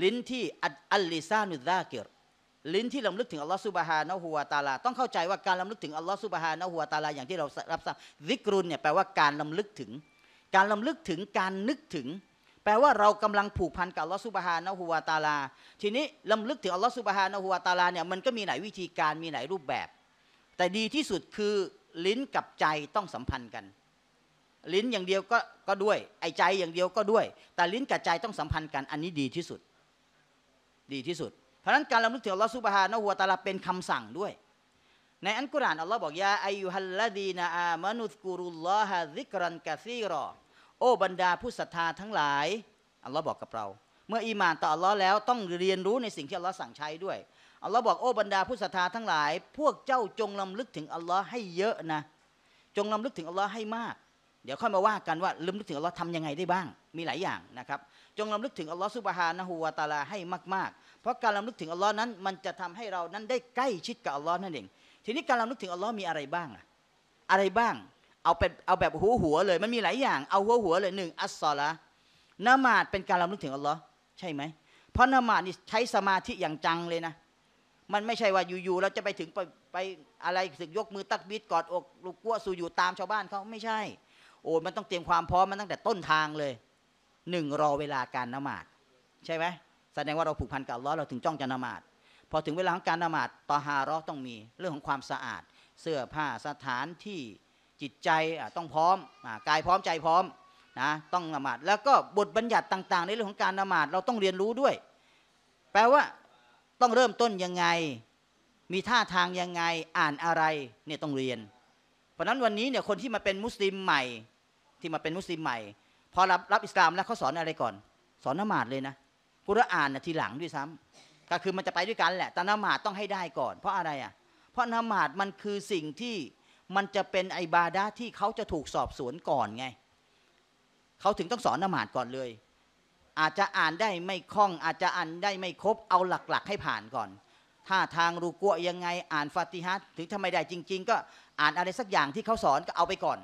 ลิ้นที่อัลลิซานุซาเกิรลิ้นที่ลำลึกถึงอัลลอฮฺสุบฮานะฮัวตาลา ต้องเข้าใจว่าการลำลึกถึงอัลลอฮฺสุบฮานะฮัวตาลาอย่างที่เรารับทราบซิกรุนเนี่ยแปลว่าการลำลึกถึง การลำลึกถึง การนึกถึง แปลว่าเรากำลังผูกพันกับอัลลอฮฺสุบฮานะฮัวตาลา ทีนี้ลำลึกถึงอัลลอฮฺสุบฮานะฮัวตาลาเนี่ยมันก็มีหลายวิธีการมีหลายรูปแบบ แต่ดีที่สุดคือลิ้นกับใจต้องสัมพันธ์กัน ลิ้นอย่างเดียวก็ก็ด้วยไอ้ใจอย่างเดียวก็ด้วย แต่ลิ้นกับใจต้องสัมพันธ์กัน อันนี้ดีที่สุด ดีที่สุดเพราะนั้นการละมุกถึงอัลลอฮฺซุบฮานะฮัวตาลาเป็นคำสั่งด้วย ในอันกุรานอัลลอฮ์บอกยาอายุฮัลลดีนาอามานุสกุรุลลอฮะซิกรันกะซีรอ โอ้บรรดา ผู้ศรัทธาทั้งหลายอัลลอฮ์บอกกับเรา เมื่ออีมานต่ออัลลอฮ์แล้วต้องเรียนรู้ในสิ่งที่อัลลอฮ์สั่งใช้ด้วยอัลลอฮ์บอกโอ้บรรดาผู้ศรัทธาทั้งหลาย พวกเจ้าจงลำลึกถึงอัลลอฮ์ให้เยอะนะ จงลำลึกถึงอัลลอฮ์ให้มาก เดี๋ยวค่อยมาว่ากันว่าลำลึกถึงอัลลอฮ์ทำยังไงได้บ้าง มีหลายอย่างนะครับ จงลำลึกถึงอัลลอฮ์สุบฮานะฮูวาตาลาให้มากๆเพราะการลำลึกถึงอัลลอฮ์นั้น มันจะทำให้เรานั้นได้ใกล้ชิดกับอัลลอฮ์นั่นเอง ทีนี้การลำลึกถึงอัลลอฮ์มีอะไรบ้างอะอะไรบ้าง เอาแบบเอาแบบหัวหัวเลย มันมีหลายอย่าง เอาหัวหัวเลยหนึ่ง อัสซอละนมาด เป็นการลำลึกถึงอัลลอฮ์ใช่ไหมเพราะนมาดนี่ใช้สมาธิอย่างจังเลยนะมันไม่ใช่ว่าอยู่ๆเราจะไปถึงไปไปอะไรสึกยกมือตักบิดกอดอกลูกกั้วสู่อยู่ตามชาวบ้านเขาไม่ใช่ โอ้มันต้องเตรียมความพร้อมมันตั้งแต่ต้นทางเลยหนึ่งรอเวลาการนมาดใช่ไหมแสดงว่าเราผูกพันกับล้อเราถึงจ้องจะนมาดพอถึงเวลาของการนมาดตอฮารอต้องมี เรื่องของความสะอาด เสื้อผ้าสถานที่จิตใจต้องพร้อมกายพร้อมใจพร้อม นะ ต้องนมาดแล้วก็บทบัญญัติต่าง ๆ ในเรื่องของการนมาดเราต้องเรียนรู้ด้วย แปลว่าต้องเริ่มต้นยังไง มีท่าทางยังไง อ่านอะไรเนี่ยต้องเรียน เพราะนั้นวันนี้เนี่ยคนที่มาเป็นมุสลิมใหม่ ที่มาเป็นมุสลิมใหม่ พอรับรับอิสลามแล้วเขาสอนอะไรก่อน สอนนมาดเลยนะกุรอานนะทีหลังด้วยซ้ำ ก็คือมันจะไปด้วยกันแหละ แต่นมาดต้องให้ได้ก่อน เพราะอะไรอ่ะเพราะนมาดมันคือสิ่งที่มันจะเป็นไอบาดาที่เขาจะถูกสอบสวนก่อนไงเขาถึงต้องสอนนมาดก่อนเลยอาจจะอ่านได้ไม่คล่องอาจจะอ่านได้ไม่ครบเอาหลักๆ ให้ผ่านก่อน ถ้าทางรูกัวยังไงอ่านฟาติฮัตถึงทำาไม่ได้จริงๆ ก็อ่านอะไรสักอย่างที่เขาสอนก็เอาไปก่อน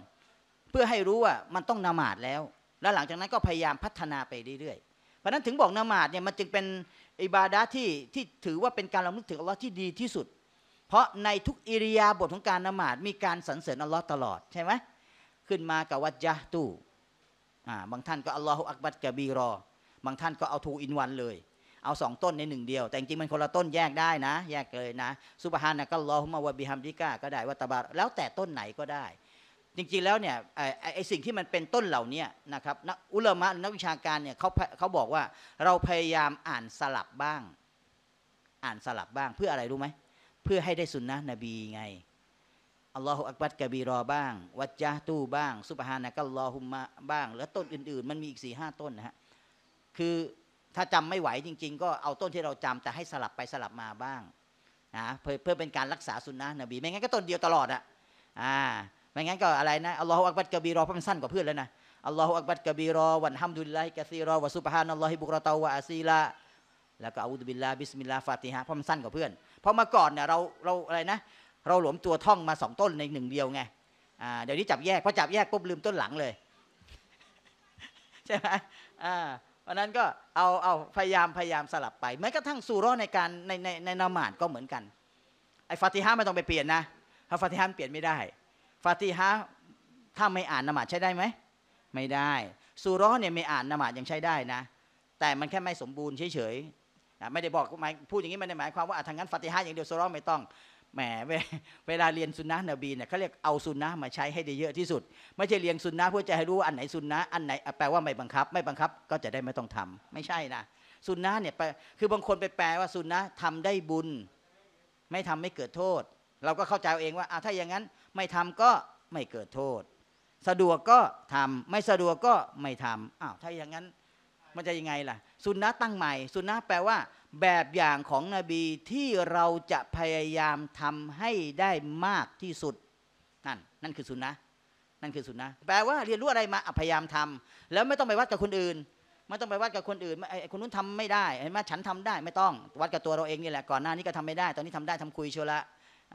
เพื่อให้รู้ว่ามันต้องนมาดแล้ว แล้วหลังจากนั้นก็พยายามพัฒนาไปเรื่อยๆเพราะนั้นถึงบอกนมาดเนี่ยมันจึงเป็นอิบาดะที่ที่ถือว่าเป็นการระลึกถึงอัลลอฮ์ที่ดีที่สุด เพราะในทุกอิริยาบถของการนมาดมีการสรรเสริญอัลลอฮ์ตลอดใช่ไหมขึ้นมากับวัดยะตู้บางท่านก็อัลลอฮฺอักบัดกะบีรอบางท่านก็เอาทูอินวันเลย เอาสองต้นในหนึ่งเดียว แต่จริงมันคนละต้นแยกได้นะ แยกเลยนะสุบฮานะก็รอฮุมาวะบิฮัมดิก้าก็ได้วัตบาแล้วแต่ต้นไหนก็ได้ จริงๆแล้วเนี่ยไอสิ่งที่มันเป็นต้นเหล่านี้นะครับนอุลมะนักวิชาการเนี่ยเขาเขาบอกว่าเราพยายามอ่านสลับบ้าง อ่านสลับบ้างเพื่ออะไรรู้ไหม เพื่อให้ได้สุนนะนบีไง อัลลอฮฺอักบัตกะบีรอบ้าง วัจจาตู้บ้าง สุบฮานะกัลลอฮุมมะบ้างแล้วต้นอื่น ๆมันมีอีกสี่ห้าต้นนะฮะคือถ้าจำไม่ไหวจริง ๆ ก็เอาต้นที่เราจำแต่ให้สลับไปสลับมาบ้างนะเพื่อเพื่อเป็นการรักษาสุนนะนบีไม่งั้นก็ต้นเดียวตลอดอ่ะ อ่า ไม่งั้นก็อะไรนะอัลลอฮฺอักบัดกะบีรอเพราะมันสั้นกว่าเพื่อนแล้วนะอัลลอฮฺอักบัดกะบีรอวันฮัมดุลลาฮิกะซีรอวะซุบฮานัลลอฮิบุกรตาวะอาซีลาแล้วก็อาอุดบิลลาบิสมิลลาฟาติฮะเพราะมันสั้นกว่าเพื่อนเพราะเมื่อก่อนเนี่ยเราเราอะไรนะเราหลวมตัวท่องมาสองต้นในหนึ่งเดียวไงอ่าเดี๋ยวนี้จับแยกพอจับแยกปุ๊บลืมต้นหลังเลยใช่ไหมอ่าพราะนั้นก็เอาเอาพยายามพยายามสลับไปแม้กระทั่งซูร้อในการในในในนามาดก็เหมือนกันไอ้ฟาติฮะไม่ต้องไปเปลี่ยนนะถ้าฟาติฮะเปลี่ยนไม่ได้ ฟาติฮะถ้าไม่อ่านนามาดใช้ได้ไหมไม่ได้ซูร้อเนี่ยไม่อ่านนามาดยังใช้ได้นะ แต่มันแค่ไม่สมบูรณ์เฉยๆไม่ได้บอกหมายพูดอย่างนี้ไม่ได้หมายความว่าทางนั้นฟาติฮะอย่างเดียวซูร้อไม่ต้องแหมเวลาเรียนสุนนะนบีเนี่ยเขาเรียกเอาสุนนะมาใช้ให้ได้เยอะที่สุดไม่ใช่เรียนสุนนะเพื่อจะให้รู้ว่าอันไหนสุนนะอันไหน แปลว่าไม่บังคับ ไม่บังคับก็จะได้ไม่ต้องทำ ไม่ใช่นะสุนนะเนี่ยคือบางคนไปแปลว่าสุนนะทำได้บุญ ไม่ทำไม่เกิดโทษ เราก็เข้าใจเองว่าถ้าอย่างนั้นไม่ทำก็ไม่เกิดโทษ สะดวกก็ทำไม่สะดวกก็ไม่ทำอ้าวถ้าอย่างนั้นมันจะยังไงล่ะสุนนะตั้งใหม่สุนนะแปลว่าแบบอย่างของนบีที่เราจะพยายามทำให้ได้มากที่สุด นั่นนั่นคือสุนนะนั่นคือสุนนะแปลว่าเรียนรู้อะไรมาพยายามทำแล้วไม่ต้องไปวัดกับคนอื่น ไม่ต้องไปวัดกับคนอื่นไอ้คนนู้นทำไม่ได้ไอ้มฉันทำได้ไม่ต้องวัดกับตัวเราเองนี่แหละก่อนหน้านี้ก็ทำไม่ได้ ตอนนี้ทำได้ทำคุยเชียวละ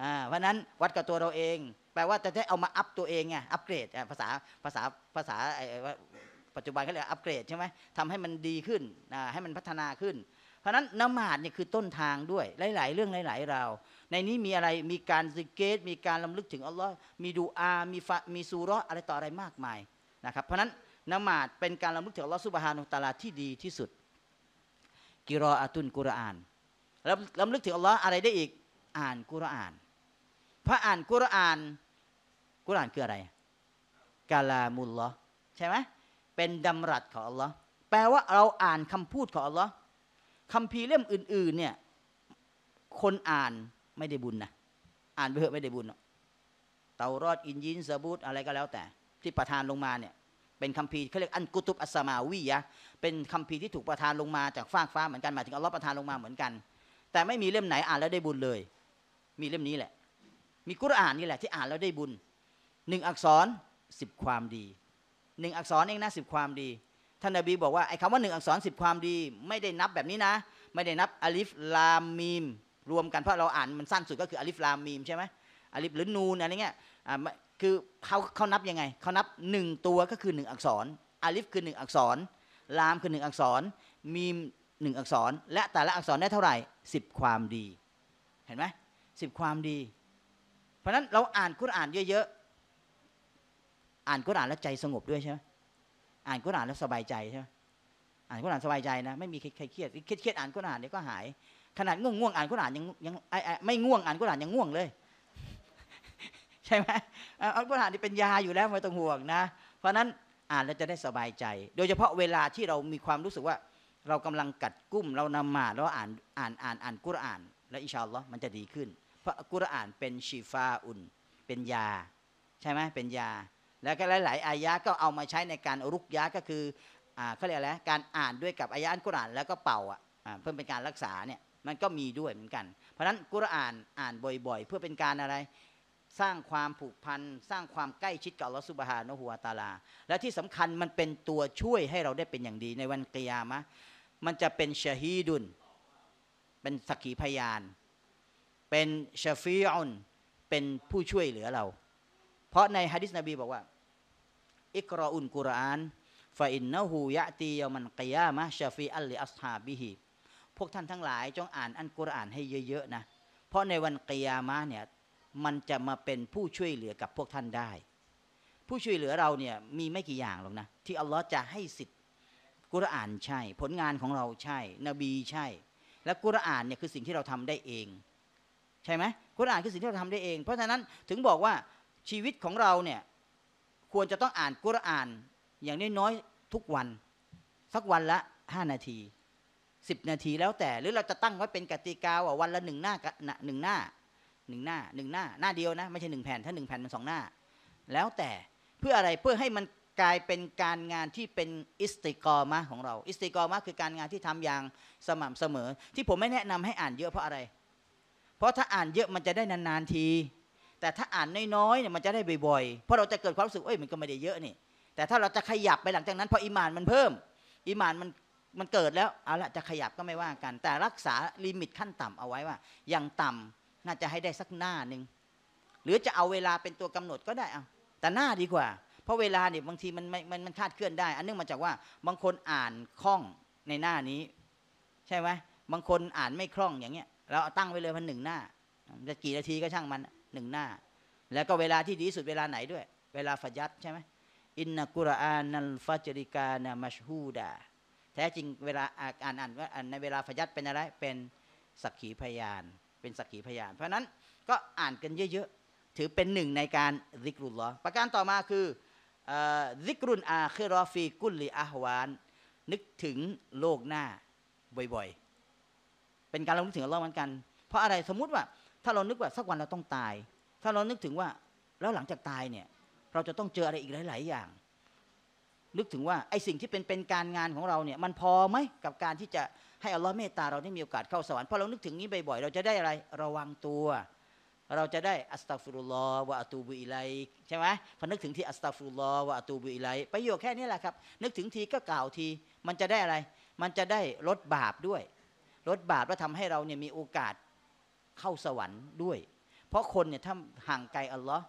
อ่าเพราะนั้นวัดกับตัวเราเอง แปลว่าจะได้เอามาอัพตัวเองไงอัพเกรดภาษาภาษาภาษาไอ้ปัจจุบันเขาเรียกอัพเกรด ใช่ไหมทำให้มันดีขึ้นให้มันพัฒนาขึ้นราะนั้น นมาดเนี่ยคือต้นทางด้วย หลาย ๆ เรื่องหลายๆราวในนี้มีอะไรมีการสิกเกตมีการลำลึกถึงอัลลอฮ์มีดูอามีฟะมีซูรออะไรต่ออะไรมากมายนะครับเพราะนั้นนมาดเป็นการลำลึกถึงอัลลอฮ์สุบฮานุตาลาที่ดีที่สุด กิรออาตุนกุรอานแล้วลำลึกถึงอัลลอฮ์อะไรได้อีก อ่านกุรอาน พระอ่านกุรอาน กุรอานคืออะไรกาลามุลลอใช่ไหมเป็นดำรัสของอัลลอฮ์แปลว่าเราอ่านคำพูดของอัลลอฮ์คำพีเล่มอื่นๆเนี่ยคนอ่านไม่ได้บุญนะอ่านไปเถอะไม่ได้บุญเตารอดอินยินซาบูตอะไรก็แล้วแต่ ที่ประทานลงมาเนี่ยเป็นคำพีเขาเรียกอันกุตุบอัสมาวียะเป็นคำพีที่ถูกประทานลงมาจากฟากฟ้าเหมือนกันหมายถึงอัลลอฮ์ประทานลงมาเหมือนกัน แต่ไม่มีเล่มไหนอ่านแล้วได้บุญเลย มีเล่มนี้แหละ มีกุรอานนี่แหละที่อ่านแล้วได้บุญหนึ่งอักษรสิบความดีหนึ่งอักษรเองนะสิบความดีท่านนบีบอกว่าไอ้คำว่าหนึ่งอักษรสิบความดี ไม่ได้นับแบบนี้นะ ไม่ได้นับอลิฟลามมีมรวมกันเพราะเราอ่านมันสั้นสุดก็คืออลิฟลามมีมใช่ไหมอลิฟหรือนูนอะไรเงี้ยอ่าคือเขาเขานับยังไง เขานับหนึ่งตัวก็คือหนึ่งอักษรอลิฟคือหนึ่งอักษรลามคือหนึ่งอักษรมีมหนึ่งอักษร และแต่ละอักษรได้เท่าไหร่สิบความดีเห็นไหมสิบความดี เพราะนั้นเราอ่านกุรอ่านเยอะๆอ่านกุรอ่านแล้วใจสงบด้วยใช่ไหมอ่านกุรอานแล้วสบายใจใช่ไหมอ่านกุรอานสบายใจนะ ไม่มีใครเครียดเครียดอ่านกุรอานเดี๋ยวก็หาย ขนาดง่วงง่วงอ่านกุรอานยังยังไม่ง่วงอ่านกุรอานยังง่วงเลย ใช่ไหมอ่านกุรอานนี่เป็นยาอยู่แล้วไม่ต้องห่วงนะ เพราะนั้นอ่านแล้วจะได้สบายใจ โดยเฉพาะเวลาที่เรามีความรู้สึกว่าเรากำลังกัดกุ้มเรานำมาแล้วอ่านอ่านอ่านอ่านกุรอาน และอิชาอลลอ์มันจะดีขึ้น เพราะกุรอานเป็นชีฟาอุนเป็นยา ใช่ไหมเป็นยาแล้วก็หลายๆอายะก็เอามาใช้ในการรุกยะก็คือเขาเรียกอะไรการอ่านด้วยกับอายะอันกุรอานแล้วก็เป่าอ่ะเพื่อเป็นการรักษาเนี่ยมันก็มีด้วยเหมือนกัน เพราะฉะนั้นกุรอานอ่านบ่อยๆ เพื่อเป็นการอะไร สร้างความผูกพันสร้างความใกล้ชิดกับลอสุบฮานนหัวตาลาและที่สำคัญมันเป็นตัวช่วยให้เราได้เป็นอย่างดีในวันกิยามะมันจะเป็นชะฮีดุนเป็นสักขีพยาน เป็นชะฟีอุนเป็นผู้ช่วยเหลือเรา เพราะในฮะดิษนบีบอกว่าอิกรออุนกุรอานฟาอินนหูยะตียามันกียามะชาฟีอัลลิอัสฮาบิฮิ พวกท่านทั้งหลายจงอ่านอันกุรอานให้เยอะๆนะ เพราะในวันกียามะเนี่ยมันจะมาเป็นผู้ช่วยเหลือกับพวกท่านได้ ผู้ช่วยเหลือเราเนี่ยมีไม่กี่อย่างหรอกนะ ที่อัลลอฮ์จะให้สิทธิ์ กุรอานใช่ ผลงานของเราใช่ นบีใช่ และกุรอานเนี่ยคือสิ่งที่เราทำได้เอง ใช่ไหมกุรอานคือสิ่งที่เราทำได้เองเพราะฉะนั้นถึงบอกว่าชีวิตของเราเนี่ยควรจะต้องอ่านกุรอานอย่างน้อยๆทุกวันสักวันละห้านาทีสิบนาทีแล้วแต่หรือเราจะตั้งไว้เป็นกติกา ว่าวันละหนึ่งหน้าหนึ่งหน้าหนึ่งหน้าหนึ่งหน้าหน้าเดียวนะไม่ใช่หนึ่งแผ่นถ้าหนึ่งแผ่นมันสองหน้า แล้วแต่เพื่ออะไรเพื่อให้มันกลายเป็นการงานที่เป็นอิสติกอมาของเรา อิสติกอมาคือการงานที่ทำอย่างสม่ำเสมอ ที่ผมไม่แนะนำให้อ่านเยอะเพราะอะไร เพราะถ้าอ่านเยอะมันจะได้นานๆทีแต่ถ้าอ่านน้อยๆเนี่ยมันจะได้บ่อยๆเพราะเราจะเกิดความรู้สึก เอ้ยมันก็ไม่ได้เยอะนี่ แต่ถ้าเราจะขยับไปหลังจากนั้นพออิมานมันเพิ่มอิมานมันมันเกิดแล้ว เอาละจะขยับก็ไม่ว่ากัน แต่รักษาลิมิตขั้นต่ำเอาไว้ว่าอย่างต่ำน่าจะให้ได้สักหน้าหนึ่งหรือจะเอาเวลาเป็นตัวกำหนดก็ได้เอา แต่หน้าดีกว่า เพราะเวลาเนี่ยบางทีมันมันมันคาดเคลื่อนได้ อันนึ่งมาจากว่าบางคนอ่านคล่องในหน้านี้ ใช่ไหมบางคนอ่านไม่คล่องอย่างเงี้ย เราตั้งไว้เลยพันหนึ่งหน้าจะกี่นาทีก็ช่างมันหนึ่งหน้า แล้วก็เวลาที่ดีสุดเวลาไหนด้วย เวลาฟัยัดใช่ไหมอินนักุรอานัลฟัจริกานามัชฮูดาแท้จริงเวลาอ่านอ่านว่าในเวลาฟัยัดเป็นอะไร เป็น สักขีพยาน เป็นสักขีพยาน เพราะนั้นก็อ่านกันเยอะๆ ถือเป็นหนึ่งในการดิกรุลลอประการต่อมาคือดิกรุนอาคืรอฟี กุลลีอาฮวาน นึกถึงโลกหน้า บ่อยๆ เป็นการระลึกถึงอัลลอฮ์เหมือนกัน เพราะอะไรสมมุติว่าถ้าเรานึกว่าสักวันเราต้องตาย ถ้าเรานึกถึงว่า แล้วหลังจากตายเนี่ยเราจะต้องเจออะไรอีกหลาย ๆ อย่าง นึกถึงว่าไอ้สิ่งที่เป็นเป็นการงานของเราเนี่ยมันพอไหมกับการที่จะให้อัลลอฮ์เมตตาเราได้มีโอกาสเข้าสวรรค์ พอเรานึกถึงนี้บ่อย ๆ เราจะได้อะไร ระวังตัว เราจะได้อัสตัฟุรุลลอฮ์วะอตูบุอิไลใช่ไหมพอนึกถึงที่อัสตัฟุรุลลอฮ์วะอตูบุอิไลประโยคแค่นี้แหละครับนึกถึงทีก็กล่าวที มันจะได้อะไร มันจะได้ลดบาปด้วยลดบาปแลวทำาให้เราเนี่ยมีโอกาสเข้าสวรรค์ด้วย เพราะคนเนี่ยถ้าห่างไกลอัลลอฮ์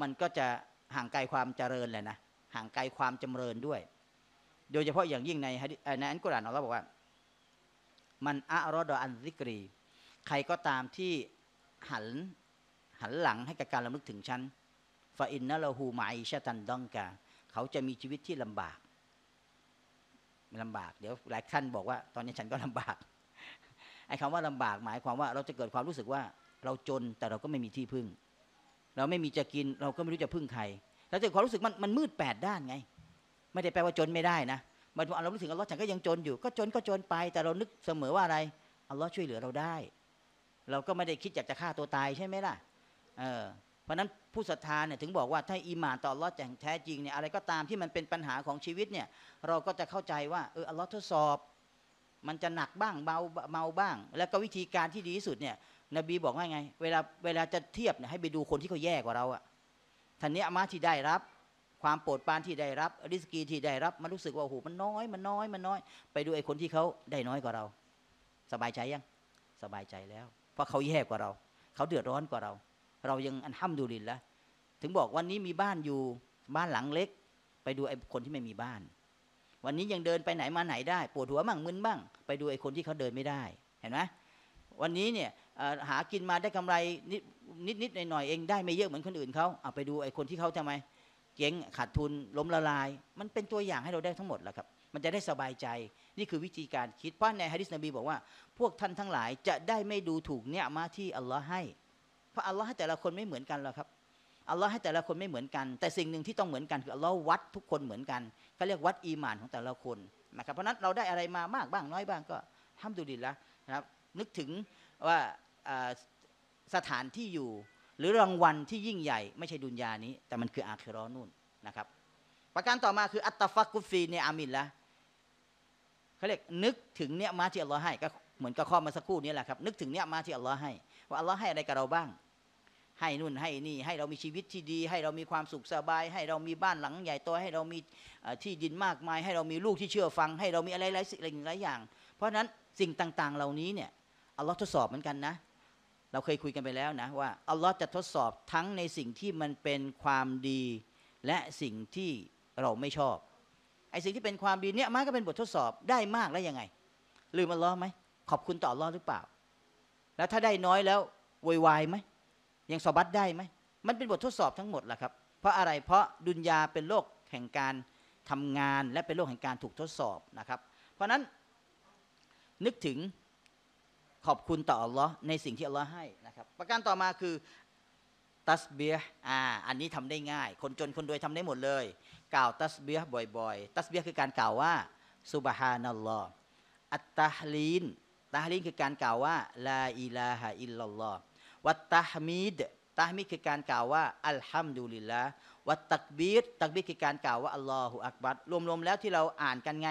มันก็จะห่างไกลความเจริญเลยนะ ห่างไกลความจำเริญด้วย โดยเฉพาะอย่างยิ่งในในอันกุรอานอัลลอฮ์บอกว่า มันอะรอดอันซิกรีใครก็ตามที่หันหันหลังให้กับการลำลึกถึงฉันฟาอินนัลฮูมาอิชะตันดองกา เขาจะมีชีวิตที่ลำบาก ลำบาก เดี๋ยวหลายท่านบอกว่า ตอนนี้ฉันก็ลำบากไอ้คำว่าลำบากหมายความว่า เราจะเกิดความรู้สึกว่าเราจนแต่เราก็ไม่มีที่พึ่ง เราไม่มีจะกินเราก็ไม่รู้จะพึ่งใครแ้วแจะความรู้สึกมันมันมืดแปดด้านไงไม่ได้แปลว่าจนไม่ได้นะมันเรารู้สึกอัลลอฮ์ฉันก็ยังจนอยู่ ก็จนก็จนไป แต่เรานึกเสมอว่าอะไรอัลลอฮ์ช่วยเหลือเราได้ เราก็ไม่ได้คิดอยากจะฆ่าตัวตายใช่ไหมล่ะเออเพราะนั้นผู้ศรัทธาเนี่ยถึงบอกว่าถ้าอีหมานต่ออัลลอฮ์แท้จริงเนี่ยอะไรก็ตามที่มันเป็นปัญหาของชีวิตเนี่ยเราก็จะเข้าใจว่าเอออัลลอฮ์ทดสอบมันจะหนักบ้างเบาเบาบ้าง แล้วก็วิธีการที่ดีที่สุดเนี่ยนบีบอกว่าไงเวลาเวลาจะเทียบเนี่ยให้ไปดูคนที่เขาแย่กว่าเราอะท่านนี้อามาที่ได้รับ ความโปรดปานที่ได้รับริสกีที่ได้รับมันรู้สึกว่าโอ้โหมันน้อยมันน้อยมันน้อย ไปดูไอ้คนที่เขาได้น้อยกว่าเรา สบายใจยังสบายใจแล้ว เพราะเขาแย่กว่าเราเขาเดือดร้อนกว่าเรา เรายังอันห้ามดูลินแล้วถึงบอกวันนี้มีบ้านอยู่บ้านหลังเล็กไปดูไอ้คนที่ไม่มีบ้านวันนี้ยังเดินไปไหนมาไหนได้ปวดหัวบ้างมึนบ้าง ไปดูไอ้คนที่เขาเดินไม่ได้เห็นไหมวันนี้เนี่ยหากินมาได้กำไรนิดนิดหน่อยๆเองได้ไม่เยอะเหมือนคนอื่นเขาเอาไปดูไอ้คนที่เขาทำไมเจ๊งขาดทุนล้มละลาย มันเป็นตัวอย่างให้เราได้ทั้งหมดแล้วครับ มันจะได้สบายใจนี่คือวิธีการคิด เพราะในฮะดิษนบี บอกว่า พวกท่านทั้งหลายจะได้ไม่ดูถูกเนี่ยมาที่อัลลอฮ์ให้เพราะอัลลอฮ์ให้แต่ละคนไม่เหมือนกันหรอกครับอัลลอฮ์ให้แต่ละคนไม่เหมือนกัน แต่สิ่งหนึ่งที่ต้องเหมือนกันคืออัลลอฮ์วัดทุกคนเหมือนกันเขาเรียกวัดอีหมานของแต่ละคนนะครับเพราะนั้นเราได้อะไรมามากบ้างน้อยบ้างก็ทำามดูดีละนะครับนึกถึงว่าสถานที่อยู่ หรือรางวัลที่ยิ่งใหญ่ ไม่ใช่ดุนยานี้ แต่มันคืออาคิรอนู่นนะครับ ประการต่อมาคือ อัตตฟักกุฟีเนอามินละเขาเรียกนึกถึงเนี่ยมาที่อัลลอฮ์ให้ก็เหมือนกับข้อมาสักครู่นี้แหละครับนึกถึงเนี่ยมาที่อัลลอฮ์ให้ ว่าอัลลอฮ์ให้อะไรกับเราบ้างให้นุ่นให้นี่ ให้เรามีชีวิตที่ดี ให้เรามีความสุขสบาย ให้เรามีบ้านหลังใหญ่โตให้เรามีที่ดินมากมาย ให้เรามีลูกที่เชื่อฟัง ให้เรามีอะไรหลายสิ่งหลายอย่าง เพราะฉะนั้นสิ่งต่าง ๆเหล่านี้เนี่ยอัลลอฮ์ทดสอบเหมือนกันนะ เราเคยคุยกันไปแล้วนะว่าอัลลอฮ์จะทดสอบทั้งในสิ่งที่มันเป็นความดีและสิ่งที่เราไม่ชอบไอ้สิ่งที่เป็นความดีเนี่ยมันก็เป็นบททดสอบได้มากแล้วยังไงลืมอัลลอฮ์ไหมขอบคุณต่ออัลลอฮ์หรือเปล่า แล้วถ้าได้น้อยแล้ววอยวายไหมยังสอบัตได้ไหมมันเป็นบททดสอบทั้งหมดแหละครับ เพราะอะไร เพราะดุนยาเป็นโลก แห่งการทำงานและเป็นโลกแห่งการถูกทดสอบนะครับ เพราะฉะนั้นนึกถึงขอบคุณต่ออัลลอฮ์ในสิ่งที่อัลลอฮ์ให้นะครับ ประการต่อมาคือตัสเบียอ่าอันนี้ทำได้ง่าย คนจนคนรวยทำได้หมดเลย กล่าวตัสเบียบ่อย ๆตัสเบียคือการกล่าวว่าสุบฮานัลลอฮ์อัตตาฮลีนตาฮลีนคือการกล่าวว่าลาอิลาฮะอิลลัลลอฮ์วัตตาฮมีดตาฮมีคือการกล่าวว่าอัลฮัมดุลิลละวัตตักบีดตักบีดคือการกล่าวว่าอัลลอฮฺอักบัดรวมๆแล้วที่เราอ่านกันไง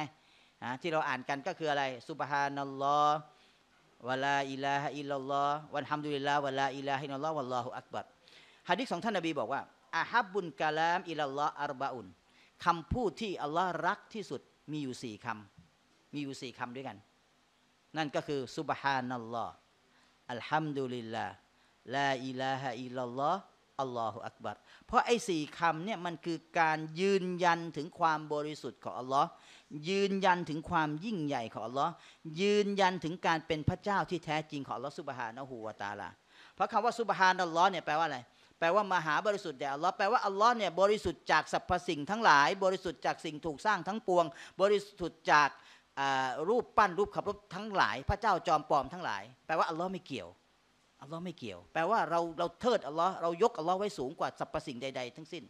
ที่เราอ่านกันก็คืออะไรสุบฮานัลลอฮฺวะลาอิลาฮอิลลอฮ์วันฮัมดุลิลลาห์ วะลาอิลาฮอิลลอฮ์วัลลอฮุอักบัดฮะดิษของท่านนบีบอกว่าอาฮับบุนกาลามอิลลลลอฮ์อัรบะอุนคำพูดที่อัลลอฮ์รักที่สุดมีอยู่สี่คำมีอยู่สี่คำด้วยกัน นั่นก็คือสุบฮานัลลอฮ์อัลฮัมดุลิลลาห์ลาอิลาฮะอิลลอฮ์อัลลอฮฺอักบัรเพราะไอ้สี่คำเนี่ยมันคือการยืนยันถึงความบริสุทธิ์ของอัลลอฮ์ยืนยันถึงความยิ่งใหญ่ของอัลลอฮ์ยืนยันถึงการเป็นพระเจ้าที่แท้จริงของอัลลอฮ์สุบฮานะฮูวาตาลาเพราะคำว่าสุบฮานัลลอฮ์เนี่ยแปลว่าอะไรแปลว่ามหาบริสุทธิ์แด่อัลลอฮ์แปลว่าอัลลอฮ์เนี่ยบริสุทธิ์จากสรรพสิ่งทั้งหลายบริสุทธิ์จากสิ่งถูกสร้างทั้งปวง บริสุทธิ์จากรูปปั้นรูปขับรปทั้งหลาย พระเจ้าจอมปลอมทั้งหลายแปลว่าอัลลอฮ์ไม่เกี่ยวลลอฮ์ไม่เกี่ยว แปลว่าเราเราเทิดอัลลอฮ์เรายกอัลลอฮ์ไว้สูงกว่าสรรพสิ่งใดๆทั้งสิ้น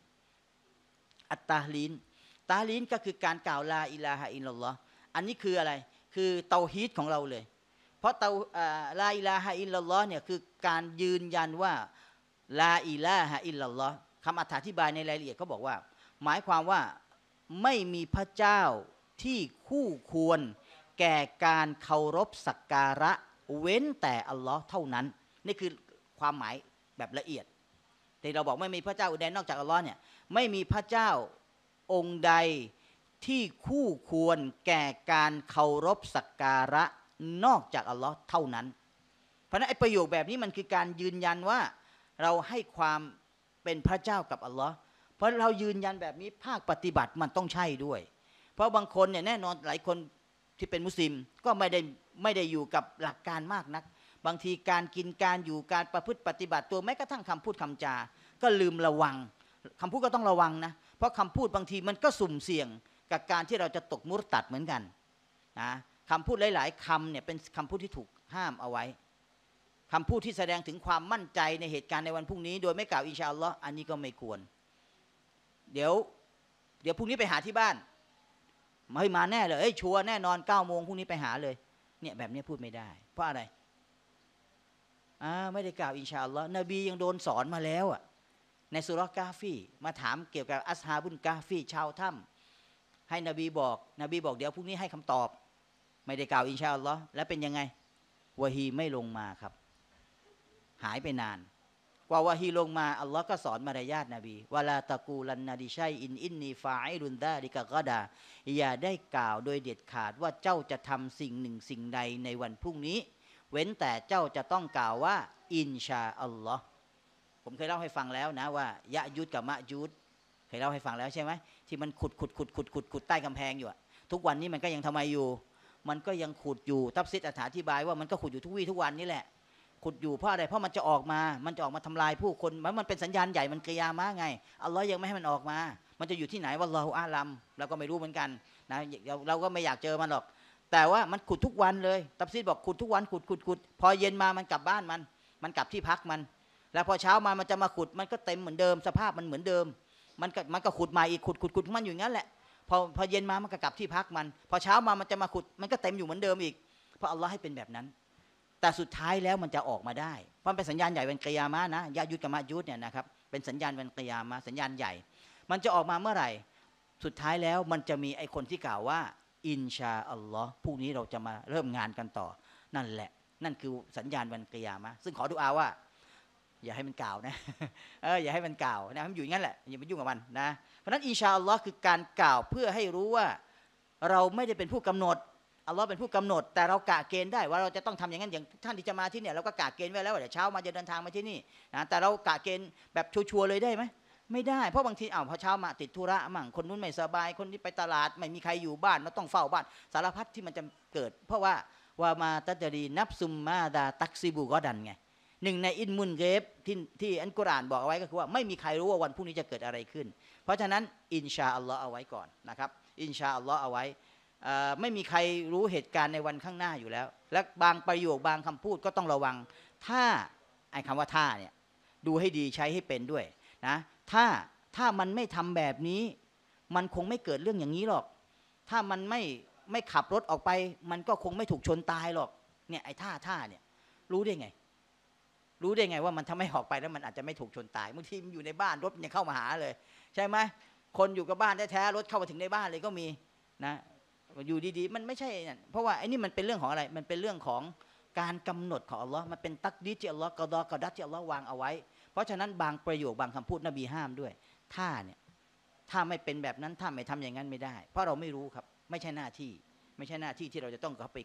อัตตาลีน ตาลีนก็คือการกล่าวลาอิลาฮะอิลลอฮ์อันนี้คืออะไร คือเตาฮีดของเราเลย เพราะเตาลาอิลาฮะอิลลอฮ์เนี่ยคือการยืนยันว่าลาอิลาฮะอิลลอฮ์คำอธิบายในรายละเอียดเขาบอกว่า หมายความว่าไม่มีพระเจ้าที่คู่ควรแก่การเคารพสักการะเว้น แต่อัลลอฮ์เท่านั้นนี่คือความหมายแบบละเอียดแต่เราบอกไม่มีพระเจ้าอื่นใดนอกจากอัลลอฮ์เนี่ยไม่มีพระเจ้าองค์ใดที่คู่ควรแก่การเคารพสักการะนอกจากอัลลอฮ์เท่านั้นเพราะนั้นไอ้ประโยคแบบนี้มันคือการยืนยันว่าเราให้ความเป็นพระเจ้ากับอัลลอฮ์เพราะเรายืนยันแบบนี้ภาคปฏิบัติมันต้องใช่ด้วย เพราะบางคนเนี่ยแน่นอนหลายคนที่เป็นมุสลิมก็ไม่ได้ไม่ได้อยู่กับหลักการมากนักบางทีการกินการอยู่การประพฤติปฏิบัติตัวแม้กระทั่งคำพูดคำจา ก็ลืมระวัง คำพูดก็ต้องระวังนะเพราะคำพูดบางทีมันก็สุ่มเสี่ยง กับการที่เราจะตกมุรตัดเหมือนกันนะคำพูดหลาย ๆคำเนี่ยเป็นคำพูดที่ถูกห้ามเอาไว้ คำพูดที่แสดงถึงความมั่นใจในเหตุการณ์ในวันพรุ่งนี้ โดยไม่กล่าวอิชาอัลลอฮ์อันนี้ก็ไม่ควร เดี๋ยวเดี๋ยวพรุ่งนี้ไปหาที่บ้านไม่มาแน่เลยเอ้ยชัวร์แน่นอนเก้าโมงพรุ่งนี้ไปหาเลยเนี่ยแบบนี้พูดไม่ได้เพราะอะไรอไม่ได้กล่าวอินชาอัลลอฮ์นบียังโดนสอนมาแล้ว อ่ะ ในสุรกาฟีมาถามเกี่ยวกับอัสฮาบุนกาฟีชาวถ้ำให้นบีบอก นบีบอกเดี๋ยวพรุ่งนี้ให้คำตอบ ไม่ได้กล่าวอินชาอัลลอฮ์และเป็นยังไงวะฮีไม่ลงมาครับ หายไปนาน กว่าวะฮีลงมา อัลลอฮ์ก็สอนมารยาทนบีวลาตะกูลันนาดิชัยอินอินนีฟาอิรุนดาดิกะกะดาอย่าได้กล่าวโดยเด็ดขาดว่าเจ้าจะทำสิ่งหนึ่ง สิ่งใดในวันพรุ่งนี้เว้นแต่เจ้าจะต้องกล่าวว่าอินชาอัลลอฮ์ผมเคยเล่าให้ฟังแล้วนะว่ายะยุดกับมะยุดเคยเล่าให้ฟังแล้วใช่ไหมที่มันขุดขุดขุดขุดขุดขุดใต้กำแพง อยู่ทุกวันนี้มันก็ยังทำไมอยู่ มันก็ยังขุดอยู่ทับซิดอธิบายว่ามันก็ขุดอยู่ทุกวี่ทุกวันนี้แหละ ขุดอยู่เพราะอะไรเพราะมันจะออกมา มันจะออกมาทำลายผู้คน มันมันเป็นสัญญาณใหญ่มันกียามาไงอัลลอฮ์ยังไม่ให้มันออกมา มันจะอยู่ที่ไหนว่าเราอาลัมเราก็ไม่รู้เหมือนกันนะเราก็ไม่อยากเจอมันหรอกแต่ว่ามันขุดทุกวันเลย ตับซีดบอกขุดทุกวันขุดขุดขุดพอเย็นมามันกลับบ้านมัน มันกลับที่พักมัน แล้วพอเช้ามามันจะมาขุด มันก็เต็มเหมือนเดิมสภาพมันเหมือนเดิม มันก็มันก็ขุดมาอีกขุดขุดขุดมันอยู่งั้นแหละ พอพอเย็นมา มันก็กลับที่พักมัน พอเช้ามามันจะมาขุด มันก็เต็มอยู่เหมือนเดิมอีก เพราะอัลลอฮ์ให้เป็นแบบนั้น แต่สุดท้ายแล้วมันจะออกมาได้ เพราะเป็นสัญญาณใหญ่เป็นกยามะนะยายุดกับมายุดเนี่ยนะครับ เป็นสัญญาณเป็นกยามะสัญญาณใหญ่ มันจะออกมาเมื่อไหร่ สุดท้ายแล้วมันจะมีไอคนที่กล่าวว่าอินชาอัลลอฮ์พรุ่งนี้เราจะมาเริ่มงานกันต่อ นั่นแหละ นั่นคือสัญญาณวันกิยามะซึ่งขอดูอาว่า อย่าให้มันกล่าวนะเอออย่าให้มันกล่าวนะมันอยู่อย่างนั้นแหละอย่าไปยุ่งกับมัน นะเพราะนั้นอินชาอัลลอฮ์คือการกล่าวเพื่อให้รู้ว่า เราไม่ได้เป็นผู้กำหนดอัลลอฮ์เป็นผู้กำหนด แต่เรากะเกณฑ์ได้ว่าเราจะต้องทำอย่างนั้นอย่างท่านที่จะมาที่เนี่ยเราก็กะเกณฑ์ไว้แล้วว่าเดี๋ยวเช้ามาจะเดินทางมาที่นี่นะแต่เรากะเกณฑ์แบบชัวร์เลยได้ไหมไม่ได้เพราะบางทีเอ้าพอเช้ามาติดธุระมั่งคนนู้นไม่สบายคนนี้ไปตลาด ไม่มีใครอยู่บ้านเราต้องเฝ้าบ้านสารพัดที่มันจะเกิด เพราะว่าวามาตัจดีนับซุมมาดาตักซิบูก็ดันไงหนึ่งในอินมุนเกฟที่ที่อันกุรานบอกเอาไว้ก็คือว่าไม่มีใครรู้ว่าวันพรุ่งนี้จะเกิดอะไรขึ้น เพราะฉะนั้นอินชาอัลลอฮ์เอาไว้ก่อนนะครับ อินชาอัลลอฮ์เอาไว้ไม่มีใครรู้เหตุการณ์ในวันข้างหน้าอยู่แล้ว และบางประโยคบางคำพูดก็ต้องระวังถ้าไอ้คำว่าท่าเนี่ยดูให้ดีใช้ให้เป็นด้วยนะถ้าถ้ามันไม่ทำแบบนี้ มันคงไม่เกิดเรื่องอย่างนี้หรอก ถ้ามันไม่ไม่ขับรถออกไป มันก็คงไม่ถูกชนตายหรอกเนี่ยไอ้ท่าท่าเนี่ย รู้ได้ไง รู้ได้ไงว่ามันทำให้ออกไปแล้วมันอาจจะไม่ถูกชนตายบางทีมันอยู่ในบ้านรถันจะเข้ามาหาเลย ใช่ไหมคนอยู่กับบ้านแท้ๆรถเข้ามาถึงในบ้านเลยก็มีนะ อยู่ดีๆ มันไม่ใช่เพราะว่าไอ้นี่มันเป็นเรื่องของอะไร มันเป็นเรื่องของการกำหนดของอัลลอฮ์มันเป็นตักดีที่อัลลอฮ์กอดอกอดัตที่อัลลอฮ์วางเอาไว้เพราะฉะนั้นบางประโยคบางคำพูดนบีห้ามด้วย ถ้าเนี่ยถ้าไม่เป็นแบบนั้นถ้าไม่ทำอย่างนั้นไม่ได้ เพราะเราไม่รู้ครับไม่ใช่หน้าที่ ไม่ใช่หน้าที่ที่เราจะต้องเข้าไป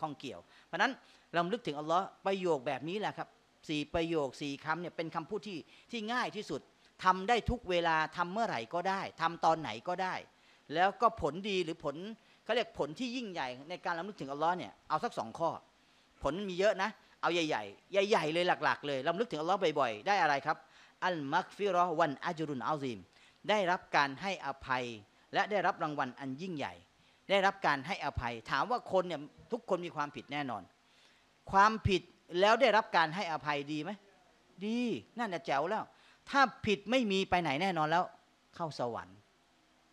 ข้องเกี่ยว เพราะนั้นเราลึกถึงอัลลอฮ์ประโยคแบบนี้แหละครับสี่ประโยคสี่คำเนี่ยเป็นคำพูดที่ที่ง่ายที่สุด ทำได้ทุกเวลาทำเมื่อไหร่ก็ได้ ทำตอนไหนก็ได้ แล้วก็ผลดีหรือผลเขาเรียกผลที่ยิ่งใหญ่ ในการลำลึกถึงอัลลอฮ์เนี่ยเอาสักสองข้อ ผลมีเยอะนะเอาใหญ่ๆ ใหญ่ๆ เลยหลักๆ เลยลำลึกถึงอัลลอฮ์บ่อยๆ ได้อะไรครับ อัลมักฟิรอวันอัจรุนอัลซิม ได้รับการให้อภัยและได้รับรางวัลอันยิ่งใหญ่ ได้รับการให้อภัย ถามว่าคนเนี่ยทุกคนมีความผิดแน่นอน ความผิดแล้วได้รับการให้อภัยดีไหม ดีนั่นแจ๋วแล้ว ถ้าผิดไม่มีไปไหนแน่นอนแล้ว เข้าสวรรค์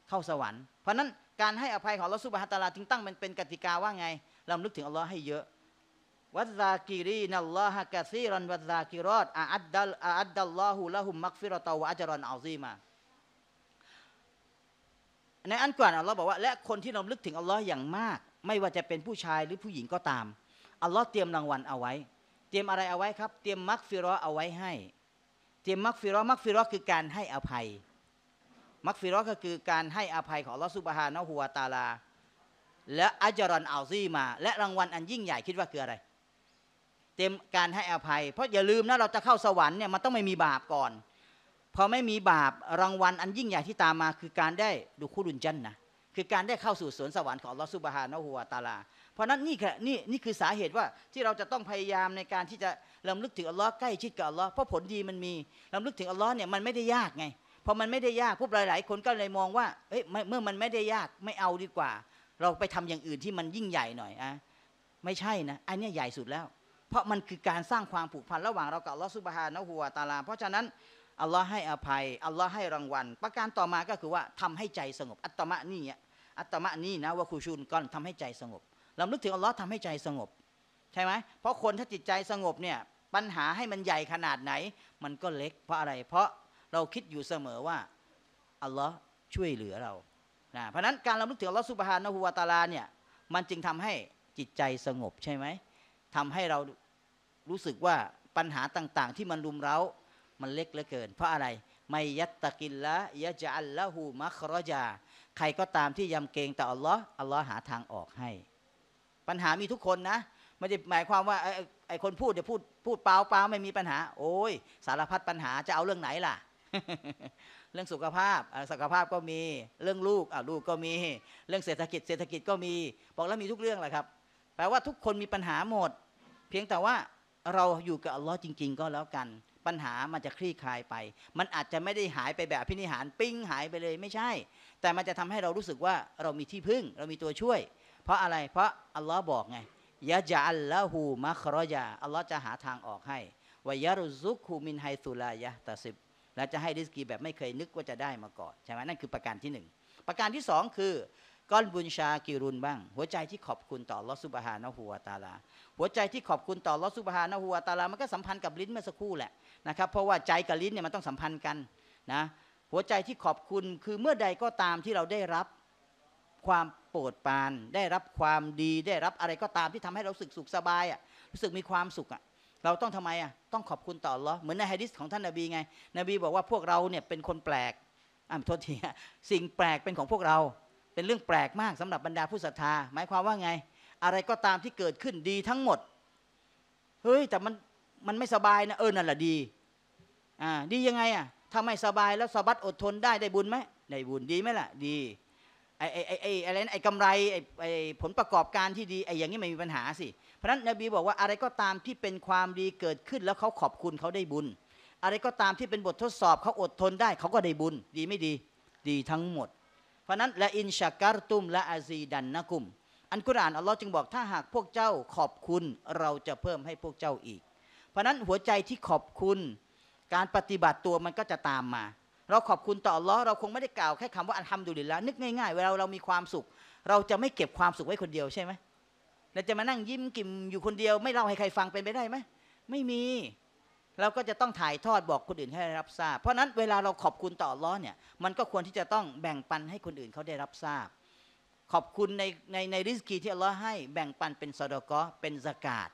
เข้าสวรรค์ เพราะนั้นการให้อภัยของลอสุบฮาตาลาจึงตั้งเป็นเป็นกติกาว่าไงลำลึกถึงอัลลอฮ์ให้เยอะวัซากีรีนัลลอฮะกะซีรันวัซากิรอดอัดดัลอัดดัลลอฮุละหุมมักฟิรตาวะอัจรอนอัลซีมาในอันกว่าอัลลอฮ์บอกว่า และคน ที่เราลึก ถึงอัลลอฮ์อย่าง มาก ไม่ ว่า จะ เป็น ผู้ ชาย หรือ ผู้ หญิง ก็ ตาม อัลลอฮ์เตรียม รางวัล เอาไว้ เตรียม อะไร เอาไว้ ครับ เตรียมมักฟิรอเอาไว้ ให้ เตรียมมักฟิรอมักฟิรอคือ การ ให้ อภัย มักฟิรอก็คือ การ ให้ อภัย ของอัลลอฮ์สุบฮานะฮุวาตาลา และอัจรอนอัลซีมา และรางวัล อัน ยิ่ง ใหญ่ คิด ว่าคืออะไรเต็มการให้อภัย เพราะอย่าลืมนะเราจะเข้าสวรรค์เนี่ยมันต้องไม่มีบาปก่อน พอไม่มีบาปรางวัลอันยิ่งใหญ่ที่ตามมาคือการได้ดูคุรุนจันนะคือการได้เข้าสู่สวนสวรรค์ของลอสุบฮานะหัวตาลา เพราะนั้นนี่คือนี่นี่คือสาเหตุว่าที่เราจะต้องพยายามในการที่จะลำลึกถึงอัลลอฮ์ใกล้ชิดกับอัลลอฮ์เพราะผลดีมันมีลำลึกถึงอัลลอฮ์เนี่ยมันไม่ได้ยากไง พอมันไม่ได้ยากพวกหลาย ๆ คนก็เลยมองว่าเฮ้ยเมื่อมันไม่ได้ยากไม่เอาดีกว่า เราไปทำอย่างอื่นที่มันยิ่งใหญ่หน่อยอ่ะไม่ใช่นะอันนี้ใหญ่สุดแล้วเพราะมันคือการสร้างความผูกพันระหว่างเรากับลอสุบฮานะหัวตาลา เพราะฉะนั้นอัลลอฮ์ให้อภัยอัลลอฮ์ให้รางวัล ประการต่อมาก็คือว่าทำให้ใจสงบ อัตมะนี่อัตมะนี่นะว่าคูชุนก่อนทำให้ใจสงบ เราลึกถึงอัลลอฮ์ทำให้ใจสงบ ใช่ไหมเพราะคนถ้าจิตใจสงบเนี่ยปัญหาให้มันใหญ่ขนาดไหน มันก็เล็ก เพราะอะไรเพราะเราคิดอยู่เสมอว่าอัลลอฮ์ช่วยเหลือเรานะเพราะนั้นการเรานึกถึงอัลลอฮ์สุบฮานะหัวตาลาเนี่ยมันจึงทำให้จิตใจสงบใช่ไหมทำให้เรารู้สึกว่าปัญหาต่าง ๆ ที่มันรุมเร้ามันเล็กเหลือเกินเพราะอะไร ไม่ยัตตะกินละยะจัลละหูมัครยาใครก็ตามที่ยำเกรงต่ออัลลอฮ์อัลลอฮ์หาทางออกให้ ปัญหามีทุกคนนะไม่ได้หมายความว่าไอ้คนพูดเดี๋ยวพูดพูดเปล่าเปล่าไม่มีปัญหาโอ้ยสารพัดปัญหาจะเอาเรื่องไหนล่ะเรื่องสุขภาพสุขภาพก็มี เรื่องลูกลูกก็มี เรื่องเศรษฐกิจเศรษฐกิจก็มี บอกแล้วมีทุกเรื่องแหละครับแปลว่าทุกคนมีปัญหาหมดเพียงแต่ว่าเราอยู่กับอัลลอฮ์จริง ๆ ก็แล้วกัน ปัญหามันจะคลี่คลายไป มันอาจจะไม่ได้หายไปแบบพินิหารปิ้งหายไปเลยไม่ใช่ แต่มันจะทำให้เรารู้สึกว่าเรามีที่พึ่ง เรามีตัวช่วย เพราะอะไรเพราะอัลลอฮ์บอกไงยะจัลละหูมัครอยาอัลลอฮ์จะหาทางออกให้วายรุซุกูมินไฮสุลายะตาสิบ และจะให้ดิสกีแบบไม่เคยนึกว่าจะได้มาก่อนใช่ไหมนั่นคือประการที่หนึ่งประการที่สองคือก้อนบุญชากิรุนบ้าง หัวใจที่ขอบคุณต่อลอสุบฮานะหัวตาลาหัวใจที่ขอบคุณต่อลอสุบฮานะหัวตาลามันก็สัมพันธ์กับลิ้นเมื่อสักครู่แหละนะครับ เพราะว่าใจกับลิ้นเนี่ยมันต้องสัมพันธ์กันนะหัวใจที่ขอบคุณคือเมื่อใดก็ตามที่เราได้รับความโปรดปานได้รับความดีได้รับอะไรก็ตามที่ทำให้เราสึกสุขสบายอ่ะรู้สึกมีความสุขอ่ะเราต้องทำไมอ่ะต้องขอบคุณต่อหรอเหมือนในฮะดิษของท่านนบีไงนบีบอกว่าพวกเราเนี่ยเป็นคนแปลกอ่าโทษทีสิ่งแปลกเป็นของพวกเราเป็นเรื่องแปลกมากสำหรับบรรดาผู้ศรัทธา หมายความว่าไง อะไรก็ตามที่เกิดขึ้นดีทั้งหมดเฮ้ยแต่มันมันไม่สบายนะเออนั่นแหละดีอ่าดียังไงอ่ะถ้าไม่สบายแล้วสบัดอดทนได้ได้บุญไหมได้บุญดีไหมล่ะดีไอไอไอไออะไรนไอกำไรไอไอผลประกอบการที่ดีไออย่างนี้ไม่มีปัญหาสิ เพราะนั้นนบีบอกว่าอะไรก็ตามที่เป็นความดีเกิดขึ้น แล้วเขาขอบคุณเขาได้บุญ อะไรก็ตามที่เป็นบททดสอบเขาอดทนได้เขาก็ได้บุญ ดีไม่ดี ดีทั้งหมดเพราะนั้นละอินชักการตุมละอาซีดันนะกุมอันกุรอานอัลลอฮ์จึงบอกถ้าหากพวกเจ้า ขอบคุณเราจะเพิ่มให้พวกเจ้าอีก เพราะนั้นหัวใจที่ขอบคุณ การปฏิบัติตัวมันก็จะตามมา เราขอบคุณต่ออัลลอฮ์เราคงไม่ได้กล่าวแค่คำว่าอัลฮัมดุลิลละนึกง่ายๆเวลาเรามีความสุข เราจะไม่เก็บความสุขไว้คนเดียวใช่ไหมเราจะมานั่งยิ้มกิ่มอยู่คนเดียว ไม่เล่าให้ใครฟังเป็นไปได้ไหมไม่มีเราก็จะต้องถ่ายทอดบอกคนอื่นให้รับทราบ เพราะนั้นเวลาเราขอบคุณต่อร้อนเนี่ย มันก็ควรที่จะต้องแบ่งปันให้คนอื่นเขาได้รับทราบ ขอบคุณในในในริสกีที่อัลลอฮ์ให้ แบ่งปันเป็นสอดกอเป็นสกาด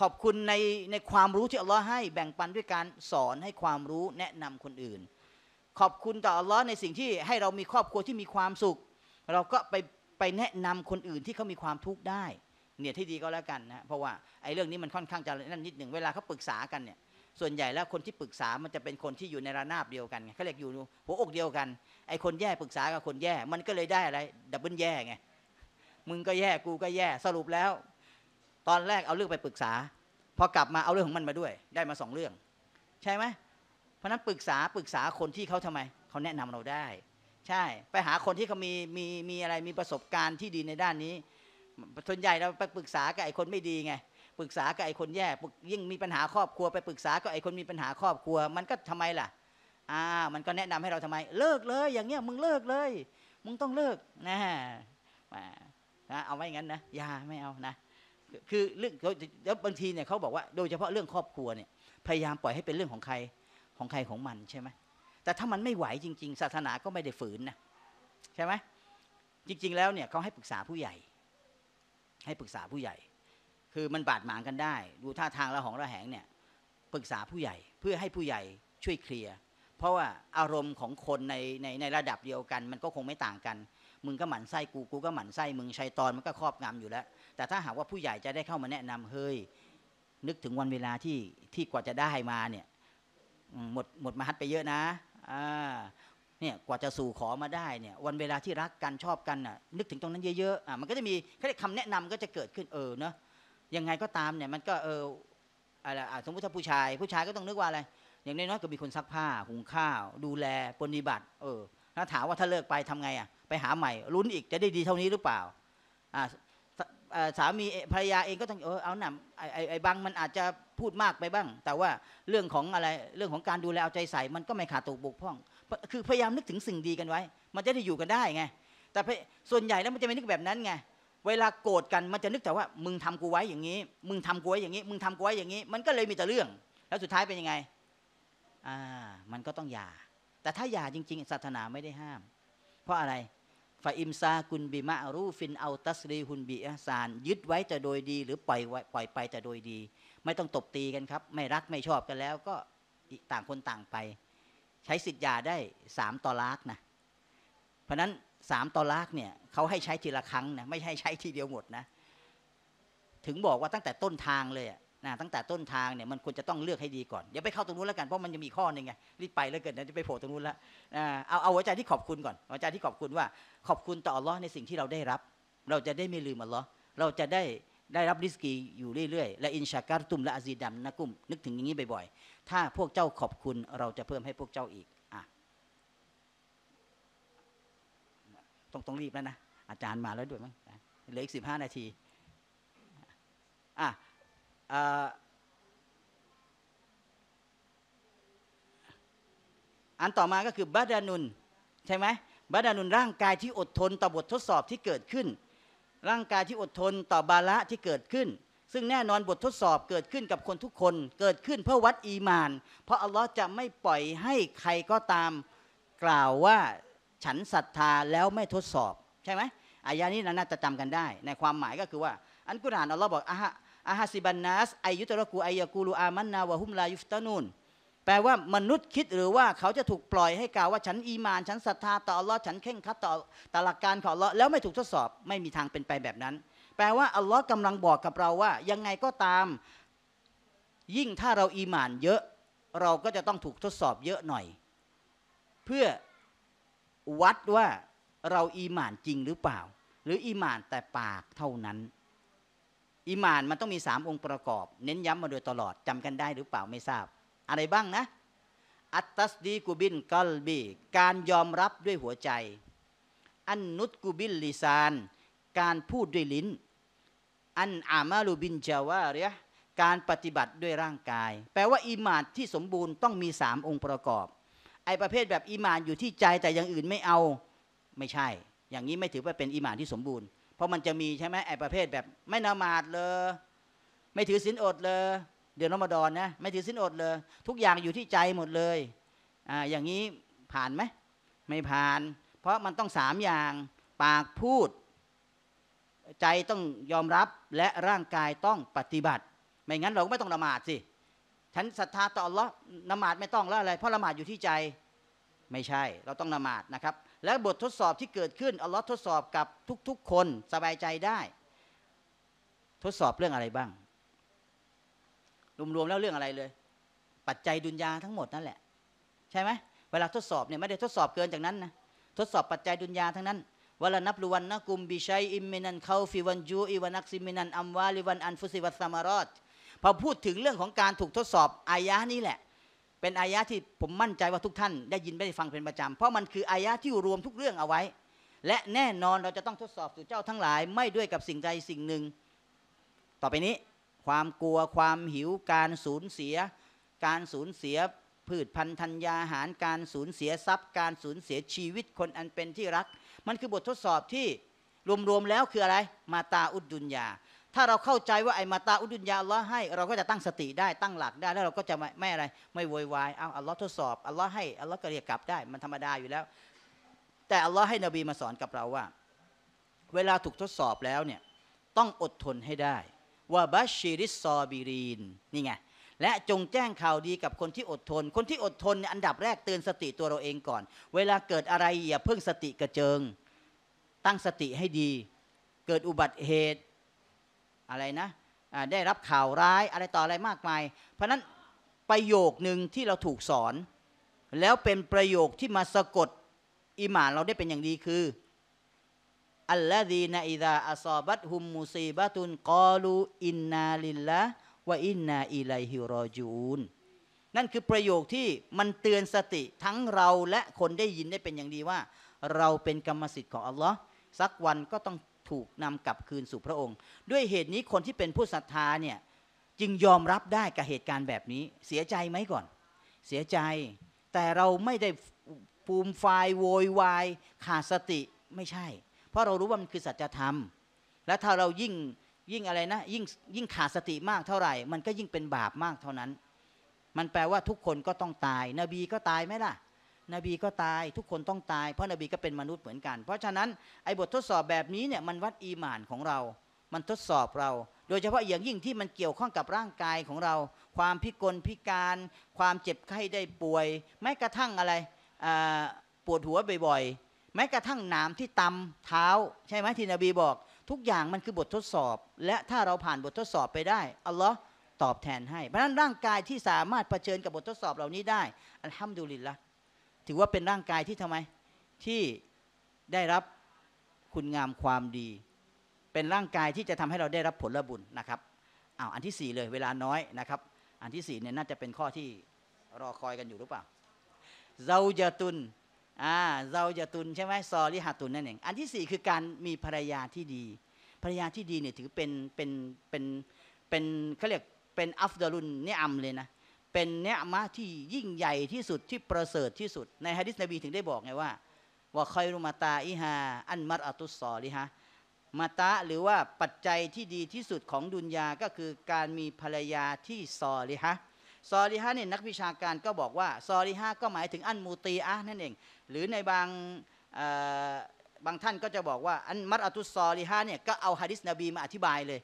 ขอบคุณในในความรู้ที่อัลลอฮ์ให้แบ่งปันด้วยการสอนให้ความรู้แนะนำคนอื่น ขอบคุณต่ออัลลอฮ์ในสิ่งที่ให้เรามีครอบครัวที่มีความสุข เราก็ไปไปแนะนำคนอื่นที่เขามีความทุกข์ได้ เนี่ยที่ดีก็แล้วกันนะ เพราะว่าไอ้เรื่องนี้มันค่อนข้างจะนั่นนิดหนึ่งเวลาเขาปรึกษากันเนี่ยส่วนใหญ่แล้วคนที่ปรึกษามันจะเป็นคนที่อยู่ในระนาบเดียวกันไงเขาเรียกอยู่หัวอกเดียวกันไอ้คนแย่ปรึกษากับคนแย่ มันก็เลยได้อะไรดับเบิลแย่ไง มึงก็แย่ กูก็แย่สรุปแล้ว ตอนแรกเอาเรื่องไปปรึกษา พอกลับมาเอาเรื่องของมันมาด้วย ได้มาสองเรื่อง ใช่ไหมเพราะนั้นปรึกษาปรึกษาคนที่เขาทำไม เขาแนะนำเราได้ ใช่ไปหาคนที่เขามีมีมีอะไรมีประสบการณ์ที่ดีในด้านนี้ส่วนใหญ่เราไปปรึกษากับไอ้คนไม่ดีไงปรึกษากับไอ้คนแย่ยิ่งมีปัญหาครอบครัวไปปรึกษาก็ไอ้คนมีปัญหาครอบครัว มันก็ทำไมล่ะอ่ามันก็แนะนำให้เราทำไม เลิกเลย อย่างเงี้ยมึงเลิกเลยมึงต้องเลิกนะนะ เอาไว้งั้นนะอย่าไม่เอานะ คือเรื่องแล้วบางทีเนี่ยเขาบอกว่า โดยเฉพาะเรื่องครอบครัวเนี่ย พยายามปล่อยให้เป็นเรื่องของใครของใครของมันใช่ไหมแต่ถ้ามันไม่ไหวจริงๆศาสนาก็ไม่ได้ฝืนนะใช่ไหมจริงๆแล้วเนี่ยเขาให้ปรึกษาผู้ใหญ่ ให้ปรึกษาผู้ใหญ่คือมันบาดหมางกันได้ ดูท่าทางระหองระแหงเนี่ย ปรึกษาผู้ใหญ่เพื่อให้ผู้ใหญ่ช่วยเคลียร์ เพราะว่าอารมณ์ของคนในในในระดับเดียวกัน มันก็คงไม่ต่างกัน มึงก็หมั่นไส้กู กูก็หมั่นไส้มึงชัยตอนมันก็ครอบงำอยู่แล้ว แต่ถ้าหากว่าผู้ใหญ่จะได้เข้ามาแนะนำเฮ้ยนึกถึงวันเวลาที่ที่กว่าจะได้มาเนี่ยหมดหมดมหัดไปเยอะนะ อ่า เนี่ยกว่าจะสู่ขอมาได้ เนี่ย วันเวลาที่รักกันชอบกันน่ะ นึกถึงตรงนั้นเยอะๆ อ่ะมันก็จะมีคำแนะนำก็จะเกิดขึ้นเออเนาะยังไงก็ตามเนี่ยมันก็เอออะไรสมมติถ้าผู้ชายผู้ชายก็ต้องนึกว่าอะไร อย่างน้อยๆก็มีคนซักผ้าหุงข้าว ดูแลปฏิบัติ เออ ถ้าถามว่าถ้าเลิกไปทำไงอ่ะไปหาใหม่ลุ้นอีกจะได้ดีเท่านี้หรือเปล่าอ่าสามีภรรยาเองก็ต้องเออเอาหนำไอ้ไอ้บางมันอาจจะพูดมากไปบ้าง แต่ว่าเรื่องของอะไรเรื่องของการดูแลเอาใจใส่มันก็ไม่ขาดตกบกพร่อง คือพยายามนึกถึงสิ่งดีกันไว้ มันจะได้อยู่กันได้ไง แต่ส่วนใหญ่แล้วมันจะไม่นึกแบบนั้นไงเวลาโกรธกันมันจะนึกแต่ว่า มึงทำกูไว้อย่างนี้ มึงทำกูไว้อย่างนี้ มึงทำกูไว้อย่างนี้ มันก็เลยมีแต่เรื่อง แล้วสุดท้ายเป็นยังไงอ่ามันก็ต้องหย่าแต่ถ้าหย่าจริงๆศาสนาไม่ได้ห้าม เพราะอะไรฟาอิมซากุนบิมารูฟินเอาตัสรีหุนบีอซาน ยึดไว้แต่โดยดี หรือปล่อยไว้ปล่อยไปแต่โดยดี ไม่ต้องตบตีกันครับ ไม่รักไม่ชอบกันแล้ว ก็ต่างคนต่างไป ใช้สิทธิ์หย่าได้สามตอลักนะเพราะนั้นสามตอลากเนี่ยเขาให้ใช้ทีละครั้งนะไม่ให้ใช้ทีเดียวหมดนะถึงบอกว่าตั้งแต่ต้นทางเลยนะตั้งแต่ต้นทางเนี่ยมันควรจะต้องเลือกให้ดีก่อนอย่าไปเข้าตรงนู้นแล้วกันเพราะมันจะมีข้อหนึ่งไงรีบไปแล้วเกินนะจะไปโผล่ตรงนู้นละเอาเอาหัวใจที่ขอบคุณก่อนหัวใจที่ขอบคุณว่า ขอบคุณต่ออัลลอฮ์ในสิ่งที่เราได้รับ เราจะได้ไม่ลืมอัลลอฮ์เราจะได้ได้รับริสกี อยู่เรื่อยๆและอินชาการตุมและอาซีดัมนะกุมนึกถึงอย่างนี้บ่อย ๆ ถ้าพวกเจ้าขอบคุณเราจะเพิ่มให้พวกเจ้าอีกต้องต้องรีบแล้วนะอาจารย์มาแล้วด้วยมั้งเหลืออีกสิบห้านาทีอ่ะอันต่อมาก็คือบาดานุนใช่ไหมบาดานุนร่างกายที่อดทนต่อบททดสอบที่เกิดขึ้น ร่างกายที่อดทนต่อบาละที่เกิดขึ้น ซึ่งแน่นอนบททดสอบเกิดขึ้นกับคนทุกคน เกิดขึ้น เพื่อวัดอีมาน เพราะอัลลอฮ์จะไม่ปล่อยให้ใครก็ตามกล่าวว่าฉันศรัทธาแล้วไม่ทดสอบใช่ไหมอายะนี้น่าจะจำกันได้ ในความหมายก็คือว่า อันกุรานอัลลอฮ์บอกอาฮะอฮะซิบันนัสอายุตระกูอายะกูลูอามันนาวะฮุมลายุฟตานูน แปลว่ามนุษย์คิดหรือว่า เขาจะถูกปล่อยให้กล่าวว่า ฉันอีมานฉันศรัทธาต่ออัลลอฮ์ฉันเข่งคัดต่อตลักการของอัลลอฮ์แล้วไม่ถูกทดสอบ ไม่มีทางเป็นไปแบบนั้น แปลว่า อัลลอฮ์กำลังบอกกับเราว่า ยังไงก็ตาม ยิ่งถ้าเราอีมาน เยอะ เราก็จะต้องถูกทดสอบเยอะหน่อย เพื่อวัดว่าเราอีหมานจริงหรือเปล่า หรืออีหมานแต่ปากเท่านั้น อีหมานมันต้องมีสามองค์ประกอบ เน้นย้ำมาโดยตลอดจำกันได้หรือเปล่าไม่ทราบ อะไรบ้างนะอัตตัสดีกูบินกอลบีการยอมรับด้วยหัวใจ อันนุตกูบินลิซาน การพูดด้วยลิ้นอันอามาลูบินจาวาเรียการปฏิบัติด้วยร่างกาย แปลว่า อีหมานที่สมบูรณ์ต้องมีสามองค์ประกอบไอ้ประเภทแบบอิมานอยู่ที่ใจ แต่ อย่างอื่นไม่เอาไม่ใช่ อย่างนี้ไม่ถือว่าเป็นอิมานที่สมบูรณ์เพราะมันจะมีใช่ไหมไอ้ประเภทแบบไม่นามาดเลยไม่ถือศีลอดเลยเดือนรอมฎอนนะไม่ถือศีลอดเลยทุกอย่างอยู่ที่ใจหมดเลยอ่าอย่างนี้ผ่านไหมไม่ผ่าน เพราะมันต้องสามอย่างปากพูดใจต้องยอมรับและร่างกายต้องปฏิบัติ ไม่งั้นเราก็ไม่ต้องละหมาดสิฉันศรัทธาต่ออัลลอฮ์นมาดไม่ต้องแล้วอะไรเพราะละหมาดอยู่ที่ใจ ไม่ใช่ เราต้องละหมาดนะครับ และบททดสอบที่เกิดขึ้นอัลลอฮ์ทดสอบกับทุกๆคนสบายใจได้ ทดสอบเรื่องอะไรบ้างรวมๆแล้วเรื่องอะไรเลย ปัจจัยดุนยาทั้งหมดนั่นแหละใช่ไหมเวลาทดสอบเนี่ยไม่ได้ทดสอบเกินจากนั้นนะทดสอบปัจจัยดุนยาทั้งนั้นวลานับรวันนะกุมบิชัยอิมมินันเขาฟิวันจูอิวันักซิมินันอัมวาลิวันอันฟุสิวัตสมารอดพอพูดถึงเรื่องของการถูกทดสอบอายะนี่แหละ เป็นอายะที่ผมมั่นใจว่าทุกท่านได้ยินได้ฟังเป็นประจำเพราะมันคืออายะที่รวมทุกเรื่องเอาไว้ และแน่นอนเราจะต้องทดสอบสู่เจ้าทั้งหลายไม่ด้วยกับสิ่งใดสิ่งหนึ่ง ต่อไปนี้ ความกลัวความหิวการสูญเสีย การสูญเสียพืชพันธุ์ธัญญาหาร การสูญเสียทรัพย์ การสูญเสียชีวิตคนอันเป็นที่รัก มันคือบททดสอบที่รวมๆแล้วคืออะไรมาตาอุดดุนยาถ้าเราเข้าใจว่าไอ้มาตาอุดุนยาอัลลอฮ์ให้เราก็จะตั้งสติได้ตั้งหลักได้แล้วเราก็จะไม่ไม่อะไรไม่โวยวายเอาอัลลอฮ์ทดสอบอัลลอฮ์ให้อัลลอฮ์ก็เรียกกลับได้มันธรรมดาอยู่แล้ว แต่อัลลอฮ์ให้นบีมาสอนกับเราว่า เวลาถูกทดสอบแล้วเนี่ยต้องอดทนให้ได้ว่าบัชชีริสซอบีรีนนี่ไงและจงแจ้งข่าวดีกับคนที่อดทน คนที่อดทนอันดับแรกเตือนสติตัวเราเองก่อน เวลาเกิดอะไรอย่าเพิ่งสติกระเจิงตั้งสติให้ดี เกิดอุบัติเหตุอะไรนะได้รับข่าวร้ายอะไรต่ออะไรมากมาย เพราะนั้นประโยคหนึ่งที่เราถูกสอน แล้วเป็นประโยคที่มาสะกดอิหมานเราได้เป็นอย่างดีคืออัลลอฮีนาอิดาอัสอบัตฮุมมูซีบะตุนกอลูอินนาลิลละวะอินนาอิไลฮิรอจูน นั่นคือประโยคที่มันเตือนสติทั้งเราและคนได้ยินได้เป็นอย่างดีว่า เราเป็นกรรมสิทธิ์ของอัลลอฮ์สักวันก็ต้องถูกนำกลับคืนสู่พระองค์ ด้วยเหตุนี้คนที่เป็นผู้ศรัทธาเนี่ยจึงยอมรับได้กับเหตุการณ์แบบนี้ เสียใจไหมก่อน เสียใจ แต่เราไม่ได้ภูมิไฟโวยวายขาดสติไม่ใช่ เพราะเรารู้ว่ามันคือสัจธรรม และถ้าเรายิ่งยิ่งอะไรนะยิ่งยิ่งขาดสติมากเท่าไหร่ มันก็ยิ่งเป็นบาปมากเท่านั้น มันแปลว่าทุกคนก็ต้องตาย นบีก็ตายไหมล่ะนบีก็ตาย ทุกคนต้องตายเพราะนบีก็เป็นมนุษย์เหมือนกันเพราะฉะนั้นไอ้บททดสอบแบบนี้เนี่ยมันวัดอีหมานของเรา มันทดสอบเรา โดยเฉพาะอย่างยิ่งที่มันเกี่ยวข้องกับร่างกายของเรา ความพิกลพิการ ความเจ็บไข้ได้ป่วย แม้กระทั่งอะไรปวดหัวบ่อยๆ แม้กระทั่งหนามที่ตำเท้าใช่ไหมที่นบีบอก ทุกอย่างมันคือบททดสอบ และถ้าเราผ่านบททดสอบไปได้ อัลลอฮ์ตอบแทนให้เพราะฉะนั้นร่างกายที่สามารถเผชิญกับบททดสอบเหล่านี้ได้อัลฮัมดุลิลละถือว่าเป็นร่างกายที่ทำไมที่ได้รับคุณงามความดี เป็นร่างกายที่จะทำให้เราได้รับผลบุญนะครับอ้าวอันที่สี่เลยเวลาน้อยนะครับ อันที่สี่เนี่ยน่าจะเป็นข้อที่รอคอยกันอยู่หรือเปล่าเจ้าจะตุนอ่าเจ้าจะตุนใช่ไหมซอลิฮัตุนนั่นเองอันที่สี่คือการมีภรรยาที่ดี ภรรยาที่ดีเนี่ยถือเป็นเป็นเป็นเป็นเขาเรียกเป็นอัฟดารุนเนี่ยอัมเลยนะเป็นเนื้อมะที่ยิ่งใหญ่ที่สุดที่ประเสริฐที่สุด ในฮะดิษนบีถึงได้บอกไงว่าว่าคอยรุมาตาอิฮาอันมัดอัตุสซอลิฮะมาตาหรือว่าปัจจัยที่ดีที่สุดของดุนยา ก็คือการมีภรรยาที่ซอลิฮะซอลิฮะเนี่ยนักวิชาการก็บอกว่าซอลิฮะก็หมายถึงอันมูตีอะนั่นเอง หรือในบางบางท่านก็จะบอกว่าอันมัดอัตุสซอลิฮะเนี่ยก็เอาฮะดิษนบีมาอธิบายเลย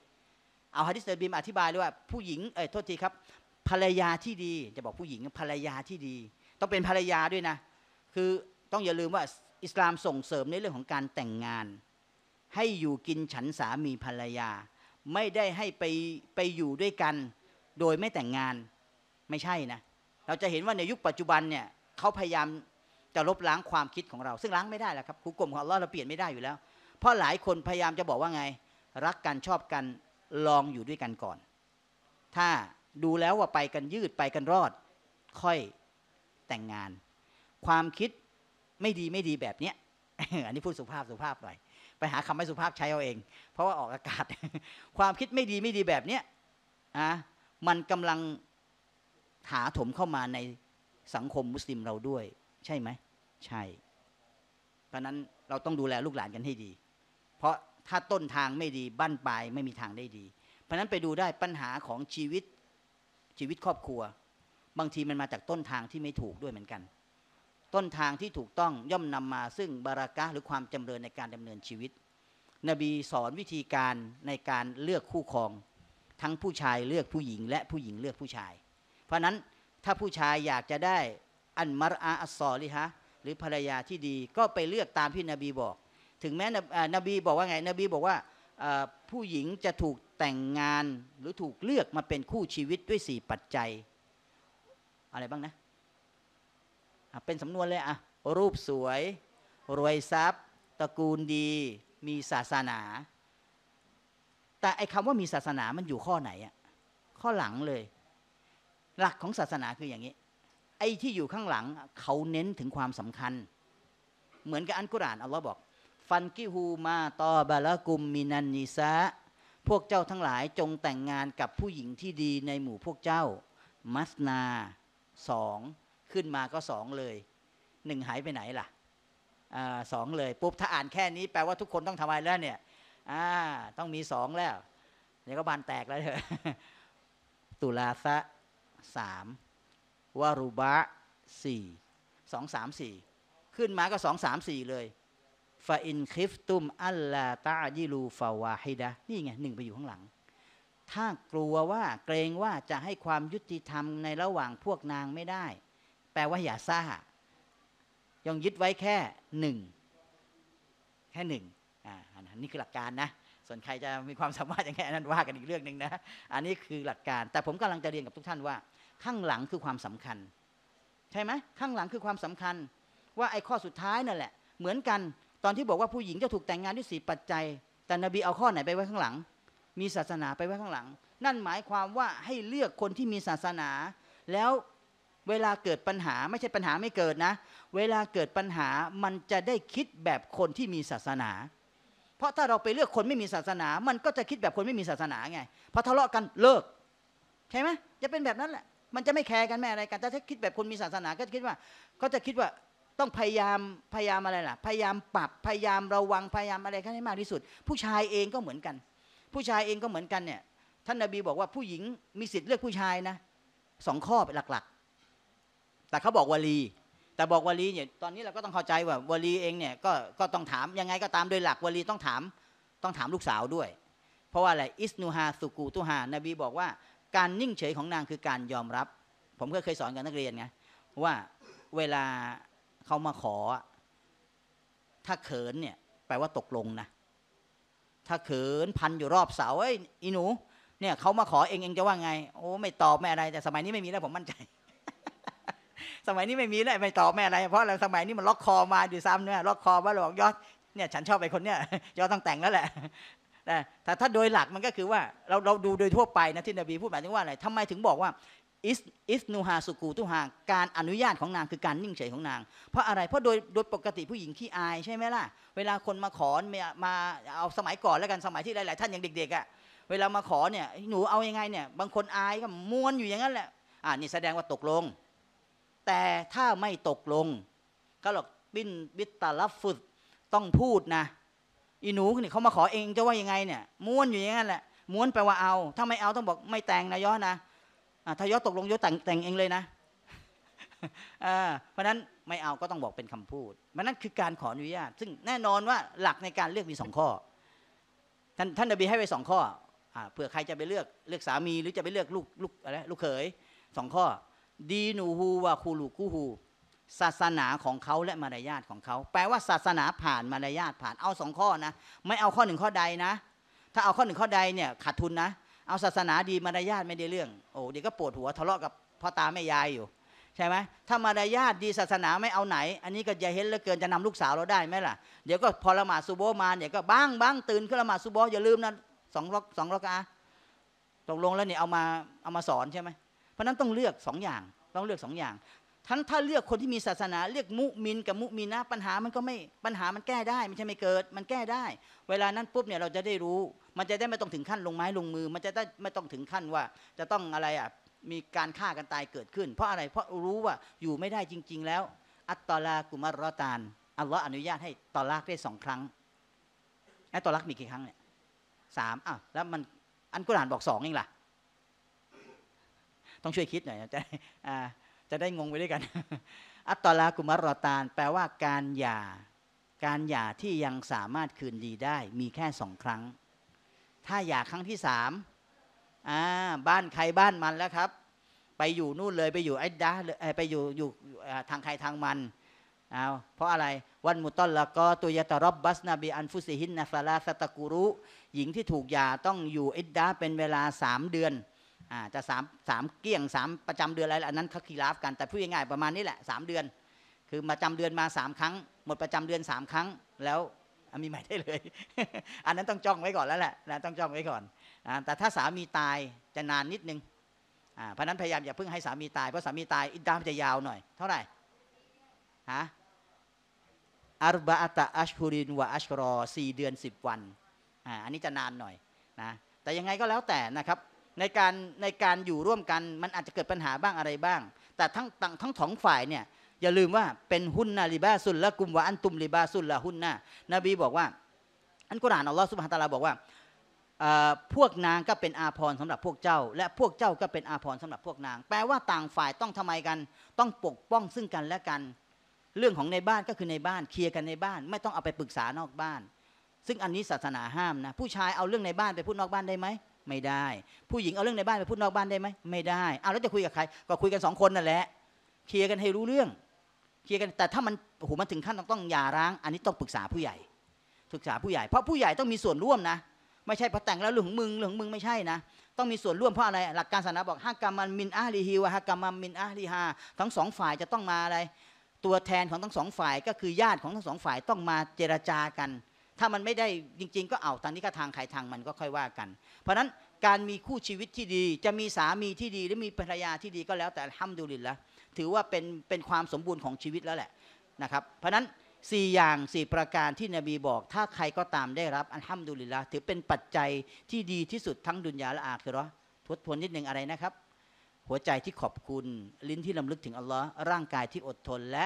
เอาฮะดิษนบีมาอธิบายเลยว่าผู้หญิงเออโทษทีครับภรรยาที่ดีจะบอกผู้หญิงภรรยาที่ดี ต้องเป็นภรรยาด้วยนะ คือต้องอย่าลืมว่าอิสลามส่งเสริมในเรื่องของการแต่งงาน ให้อยู่กินฉันสามีภรรยา ไม่ได้ให้ไปไปอยู่ด้วยกัน โดยไม่แต่งงานไม่ใช่นะเราจะเห็นว่าในยุคปัจจุบันเนี่ยเขาพยายามจะลบล้างความคิดของเราซึ่งล้างไม่ได้แล้วครับคุกกลมของเราเราเปลี่ยนไม่ได้อยู่แล้ว เพราะหลายคนพยายามจะบอกว่าไง รักกันชอบกันลองอยู่ด้วยกันก่อน ถ้าดูแล้วว่าไปกันยืดไปกันรอด ค่อยแต่งงาน ความคิดไม่ดีไม่ดีแบบเนี้ยอันนี้พูดสุภาพสุภาพหน่อยไปหาคำไม่สุภาพใช้เอาเอง เพราะว่าออกอากาศความคิดไม่ดีไม่ดีแบบเนี้ยอ่ะมันกำลังถาถมเข้ามาในสังคมมุสลิมเราด้วย ใช่ไหมใช่ เพราะนั้นเราต้องดูแลลูกหลานกันให้ดี เพราะถ้าต้นทางไม่ดีบ้านปลายไม่มีทางได้ดี เพราะนั้นไปดูได้ปัญหาของชีวิตชีวิตครอบครัว บางทีมันมาจากต้นทางที่ไม่ถูกด้วยเหมือนกัน ต้นทางที่ถูกต้องย่อมนำมาซึ่งบารากะหรือความจำเริญในการดำเนินชีวิต นบีสอนวิธีการในการเลือกคู่ครอง ทั้งผู้ชายเลือกผู้หญิง และผู้หญิงเลือกผู้ชาย เพราะนั้นถ้าผู้ชายอยากจะได้อันมารอาอัสซอลิฮะหรือภรรยาที่ดีก็ไปเลือกตามที่นบีบอก ถึงแม้นบีบอกว่าไง นบีบอกว่าผู้หญิงจะถูกแต่งงานหรือถูกเลือกมาเป็นคู่ชีวิตด้วยสี่ปัจจัย อะไรบ้างนะะเป็นสำนวนเลยอะรูปสวย รวยทรัพย์ตระกูลดี มีศาสนา แต่ไอ้คำว่ามีศาสนามันอยู่ข้อไหนอะข้อหลังเลย หลักของศาสนาคืออย่างนี้ ไอ้ที่อยู่ข้างหลังเขาเน้นถึงความสำคัญ เหมือนกับอันกุราน อัลลอฮ์บอก ฟันกิฮูมาตอบาลกุมมินันนิซะพวกเจ้าทั้งหลายจงแต่งงานกับผู้หญิงที่ดีในหมู่พวกเจ้า มัสนาสองขึ้นมาก็สองเลย หนึ่งหายไปไหนล่ะอสองเลย ปุ๊บถ้าอ่านแค่นี้แปลว่าทุกคนต้องทำอะไรแล้วเนี่ยต้องมีสองแล้วเดี๋ยวก็บานแตกแล้วเถอะตุลาสะสามวารุบะสี่สองสามสี่ขึ้นมาก็สองสามสี่เลยฟาอินคริฟตุมอัลลาตายิลูฟาวาฮิดะนี่ ไงหนึ่ง ไปอยู่ ข้างหลัง ถ้ากลัวว่าเกรง ว่าจะให้ความยุติธรรมในระหว่างพวกนางไม่ได้ แปลว่า อย่า ซ่ายังยึดไว้แค่หนึ่ง แค่หนึ่งอ่านี่คือหลักการ นะ ส่วนใครจะมีความสามารถอย่างไรนั้นว่ากันอีกเรื่องหนึ่งนะอันนี้คือหลักการ แต่ผมกำลังจะเรียนกับทุกท่านว่า ข้างหลังคือความสำคัญ ใช่ไหมข้างหลังคือความสำคัญ ว่าไอ้ข้อสุดท้ายนั่นแหละ เหมือนกันตอนที่บอกว่าผู้หญิงจะถูกแต่งงานด้วยสีปัจจัย แต่นบีเอาข้อไหนไปไว้ข้างหลัง มีศาสนาไปไว้ข้างหลัง นั่นหมายความว่าให้เลือกคนที่มีศาสนา แล้วเวลาเกิดปัญหาไม่ใช่ปัญหาไม่เกิดนะ เวลาเกิดปัญหา มันจะได้คิดแบบคนที่มีศาสนา เพราะถ้าเราไปเลือกคนไม่มีศาสนา มันก็จะคิดแบบคนไม่มีศาสนาไงพอทะเลาะกันเลิก ใช่ไหมจะเป็นแบบนั้นแหละ มันจะไม่แคร์กันแม่อะไรกันถ้าคิดแบบคนมีศาสนา ก็จะคิดว่า ก็จะคิดว่าต้องพยายามพยายามอะไรล่ะ พยายามปรับพยายามระวังพยายามอะไรให้มากที่สุด ผู้ชายเองก็เหมือนกัน ผู้ชายเองก็เหมือนกันเนี่ย ท่านนบีบอกว่าผู้หญิงมีสิทธิ์เลือกผู้ชายนะสองข้อเป็นหลักๆ แต่เขาบอกวลี แต่บอกวลีเนี่ยตอนนี้เราก็ต้องเข้าใจว่าวลีเองเนี่ยก็ก็ต้องถามยังไงก็ตามโดยหลักวลี ต้องถามต้องถามลูกสาวด้วย เพราะว่าอะไรอิสนูฮาสุกูตุฮานบีบอกว่า การนิ่งเฉยของนางคือการยอมรับ ผมก็เคยสอนกับนักเรียนไงว่าเวลาเขามาขอ ถ้าเขินเนี่ยแปลว่าตกลงนะ ถ้าเขินพันอยู่รอบเสาเอ้อีหนู เนี่ย เขามาขอเองเองจะว่าไง โอ้ ไม่ตอบไม่อะไร แต่สมัยนี้ไม่มีแล้วผมมั่นใจ สมัยนี้ไม่มีแล้วไม่ตอบไม่อะไรเพราะอะไรสมัยนี้มันล็อกคอมาดูซ้ำเนี่ยล็อกคอว่าหลอกยอดเนี่ยฉันชอบไอ้คนเนี่ยยอดต้องแต่งแล้วแหละแต่ถ้าโดยหลักมันก็คือว่า เราเราดูโดยทั่วไปนะที่นบีพูดหมายถึงว่าอะไรทำไมถึงบอกว่าอิสอิสนูฮาสุกูตุฮา การอนุญาตของนางคือการนิ่งเฉยของนาง เพราะอะไร เพราะโดยโดยปกติผู้หญิงขี้อาย ใช่ไหมล่ะ เวลาคนมาขอมาเอาสมัยก่อนแล้วกัน สมัยที่หลาย ๆ ท่านยังเด็กๆอะ่ะเวลามาขอเนี่ยหนูเอายังไงเนี่ย บางคนอายก็ม้วนอยู่อย่างนั้นแหละ อ่านี่แสดงว่าตกลง แต่ถ้าไม่ตกลง ก็หรอกบินบิตาลฟุดต้องพูดนะ อีหนูนี่เขามาขอเองจะว่ายังไงเนี่ย ม้วนอยู่อย่างนั้นแหละ ม้วนแปลว่าเอา ถ้าไม่เอาต้องบอกไม่แต่งนะย้อนนะถ้ายศตกลงยศแต่งแต่งเองเลยนะ เพราะนั้นไม่เอาก็ต้องบอกเป็นคำพูดมันนั้นคือการขออนุญาต ซึ่งแน่นอนว่าหลักในการเลือกมีสองข้อ ท่านท่านนบีให้ไว้สองข้อเผื่อใครจะไปเลือกเลือกสามีหรือจะไปเลือกลูกลูกอะไรลูกเขยสองข้อ ดีนูฮูวาคูลูกูฮูศาสนาของเขาและมารยาทของเขา แปลว่าศาสนาผ่านมารยาทผ่าน เอาสองข้อนะ ไม่เอาข้อหนึ่งข้อใดนะ ถ้าเอาข้อหนึ่งข้อใดเนี่ยขาดทุนนะเอาศาสนาดีมารยาทไม่ได้เรื่อง โอ้เดี๋ยวก็ปวดหัวทะเลาะกับพ่อตาแม่ยายอยู่ ใช่ไหม ถ้ามารยาทดีศาสนาไม่เอาไหน อันนี้ก็จะเห็นเหลือเกินจะนำลูกสาวเราได้ไหมล่ะ เดี๋ยวก็พอละหมาดซูโบมาเนี่ยก็บ้างบ้างตื่นขึ้นละหมาดซูโบอย่าลืมนะสองล็อกสองล็อกอะตกลงแล้วเนี่ยเอามาเอามาสอนใช่ไหม เพราะนั้นต้องเลือกสองอย่าง ต้องเลือกสองอย่าง ทั้งถ้าเลือกคนที่มีศาสนาเลือกมุมินกับมุมีนะปัญหามันก็ไม่ปัญหามันแก้ได้ ไม่ใช่ไม่เกิด มันแก้ได้ เวลานั้นปุ๊บเนี่ยเราจะได้รู้มันจะได้ไม่ต้องถึงขั้นลงไม้ลงมือ มันจะได้ไม่ต้องถึงขั้นว่า จะต้องอะไรอ่ะ มีการฆ่ากันตายเกิดขึ้น เพราะอะไร เพราะรู้ว่า อยู่ไม่ได้จริง ๆ แล้ว อัตตลากุมารตาน อัลลอฮ์อนุญาตให้ตอลักได้สองครั้งไอ้ตอลักมีกี่ครั้งเนี่ยสามอ้าวแล้วมัน อันกุรานบอกสองเองล่ะต้องช่วยคิดหน่อย จะอะจะได้งงไปด้วยกัน อัตตลากุมารตาน แปลว่าการหย่า การหย่าที่ยังสามารถคืนดีได้ มีแค่สองครั้งถ้าอยากครั้งที่สามอ่าบ้านใครบ้านมันแล้วครับ ไปอยู่นู่นเลยไปอยู่ไอ้ดาเลยไปอยู่อยู่ทางใครทางมันเาเพราะอะไร วันมุตอลลก็ตัวยตรอบบัสนาบีอันฟุซิฮินนาฟาลาสตะกุรุ หญิงที่ถูกยาต้องอยู่อิดดาเป็นเวลาสามเดือนอาจะสามสามเกี่ยงสามประจำเดือนอะไรอันนั้นเขาคีราฟกัน แต่พูดง่ายๆประมาณนี้แหละสามเดือน คือมาจำเดือนมาสามครั้ง หมดประจำเดือนสามครั้งแล้วมีใหม่ได้เลย อันนั้นต้องจ้องไว้ก่อนแล้วแหละต้องจ้องไว้ก่อน แต่ถ้าสามีตายจะนานนิดนึง เพราะนั้นพยายามอย่าเพิ่งให้สามีตาย เพราะสามีตาย อิดดามจะยาวหน่อย เท่าไหร่ ฮะอารบะอัตอัชฮุรินวะอัชรอสี่เดือนสิบวันอ่าอันนี้จะนานหน่อยนะ แต่ยังไงก็แล้วแต่นะครับในการในการอยู่ร่วมกันมันอาจจะเกิดปัญหาบ้างอะไรบ้าง แต่ทั้งทั้งทั้งสองฝ่ายเนี่ยอย่าลืมว่าเป็นหุ้นนาลิบาสุลละกุมวะอันตุมลิบาสุลละหุ่นนานบีบอกว่าอันกุรานอัลลอฮ์สุบฮานตะลาบอกว่าพวกนางก็เป็นอาภรณ์สำหรับพวกเจ้า และพวกเจ้าก็เป็นอาภรณ์สำหรับพวกนางแปลว่าต่างฝ่ายต้องทำไมกันต้องปกป้องซึ่งกันและกัน เรื่องของในบ้านก็คือในบ้านเคลียร์กันในบ้าน ไม่ต้องเอาไปปรึกษานอกบ้าน ซึ่งอันนี้ศาสนาห้ามนะผู้ชายเอาเรื่องในบ้านไปพูดนอกบ้านได้ไหมไม่ได้ ผู้หญิงเอาเรื่องในบ้านไปพูดนอกบ้านได้ไหมไม่ได้เอาแล้วจะคุยกับใครก็คุยกันสองคนนั่นแหละเคลียร์กันให้รู้เรื่องเคลียร์กันแต่ถ้ามันโอ้โหมันถึงขั้นต้องต้องย่าร้าง อันนี้ต้องปรึกษาผู้ใหญ่ปรึกษาผู้ใหญ่เพราะผู้ใหญ่ต้องมีส่วนร่วมนะไม่ใช่พอแต่งแล้วเรื่องของมึงเรื่องมึงไม่ใช่นะต้องมีส่วนร่วมเพราะอะไร หลักการศาสนาบอกฮักกามันมินอาลีฮิวฮักกามันมินอาลีฮาทั้งสองฝ่ายจะต้องมาอะไร ตัวแทนของทั้งสองฝ่ายก็คือญาติของทั้งสองฝ่ายต้องมาเจรจากัน ถ้ามันไม่ได้จริงๆ ก็เอาทางนี้ก็ทางใครทางมันก็ค่อยว่ากัน เพราะนั้นการมีคู่ชีวิตที่ดีจะมีสามีที่ดีหรือมีภรรยาที่ดีก็แล้วแต่ห้ามดูลินละถือว่าเป็นเป็นความสมบูรณ์ของชีวิตแล้วแหละนะครับเพราะนั้น 4 อย่าง4ประการที่นบีบอก ถ้าใครก็ตามได้รับอัลฮัมดุลิลละถือเป็นปัจจัยที่ดีที่สุดทั้งดุนยาและอาคือรอทบทวนนิดหนึ่งอะไรนะครับ หัวใจที่ขอบคุณลิ้นที่ลำลึกถึงอัลลอฮ์ร่างกายที่อดทนและ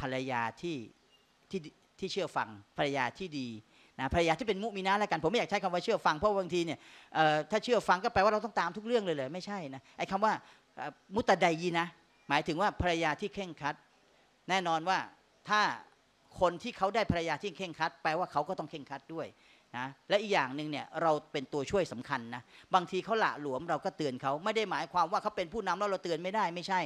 ภรรยาที่ที่ที่เชื่อฟังภรรยาที่ดีนะภรรยาที่เป็นมุมีนาแล้วกันผมไม่อยากใช้คำว่าเชื่อฟังเพราะบางทีเนี่ยถ้าเชื่อฟังก็แปลว่าเราต้องตามทุกเรื่องเลยเลยไม่ใช่นะไอ้คำว่ามุตไดยีนะหมายถึงว่าภรรยาที่เข่งคัดแน่นอนว่าถ้าคนที่เขาได้ภรรยาที่เข่งคัดแปลว่าเขาก็ต้องเข่งคัดด้วยนะและอีกอย่างหนึ่งเนี่ยเราเป็นตัวช่วยสำคัญนะบางทีเขาละหลวมเราก็เตือนเขาไม่ได้หมายความว่าเขาเป็นผู้นำแล้วเราเตือนไม่ได้ไม่ใช่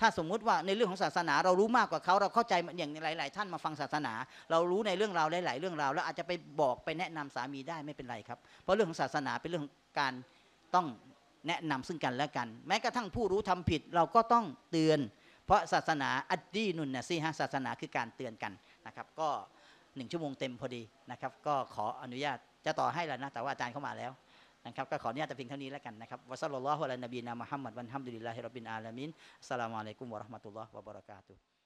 ถ้าสมมุติว่าในเรื่องของศาสนา เรารู้มากกว่าเขาเราเข้าใจอย่างหลาย ๆ ท่านมาฟังศาสนา เรารู้ในเรื่องราวหลาย ๆ เรื่องราวแล้วอาจจะไปบอกไปแนะนำสามีได้ไม่เป็นไรครับเพราะเรื่องของศาสนาเป็นเรื่องการต้องแนะนำซึ่งกันและกัน แม้กระทั่งผู้รู้ทำผิดเราก็ต้องเตือน เพราะศาสนาอัดดีนุนนะซีฮะศาสนาคือการเตือนกันนะครับก็หนึ่งชั่วโมงเต็มพอดีนะครับก็ขออนุญาตจะต่อให้แล้วนะแต่ว่าอาจารย์เข้ามาแล้วนะครับก็ขออนุญาตแต่เพียงเท่านี้แล้วกันนะครับวัสลลัลลอฮุอะลัยนบีนามุฮัมมัดวันฮัมดุลิลลาฮิรับบินอาลามินสลามุอะลัยกุมวะราะห์มะตุลลอฮ์วะบะเราะกาตุฮ์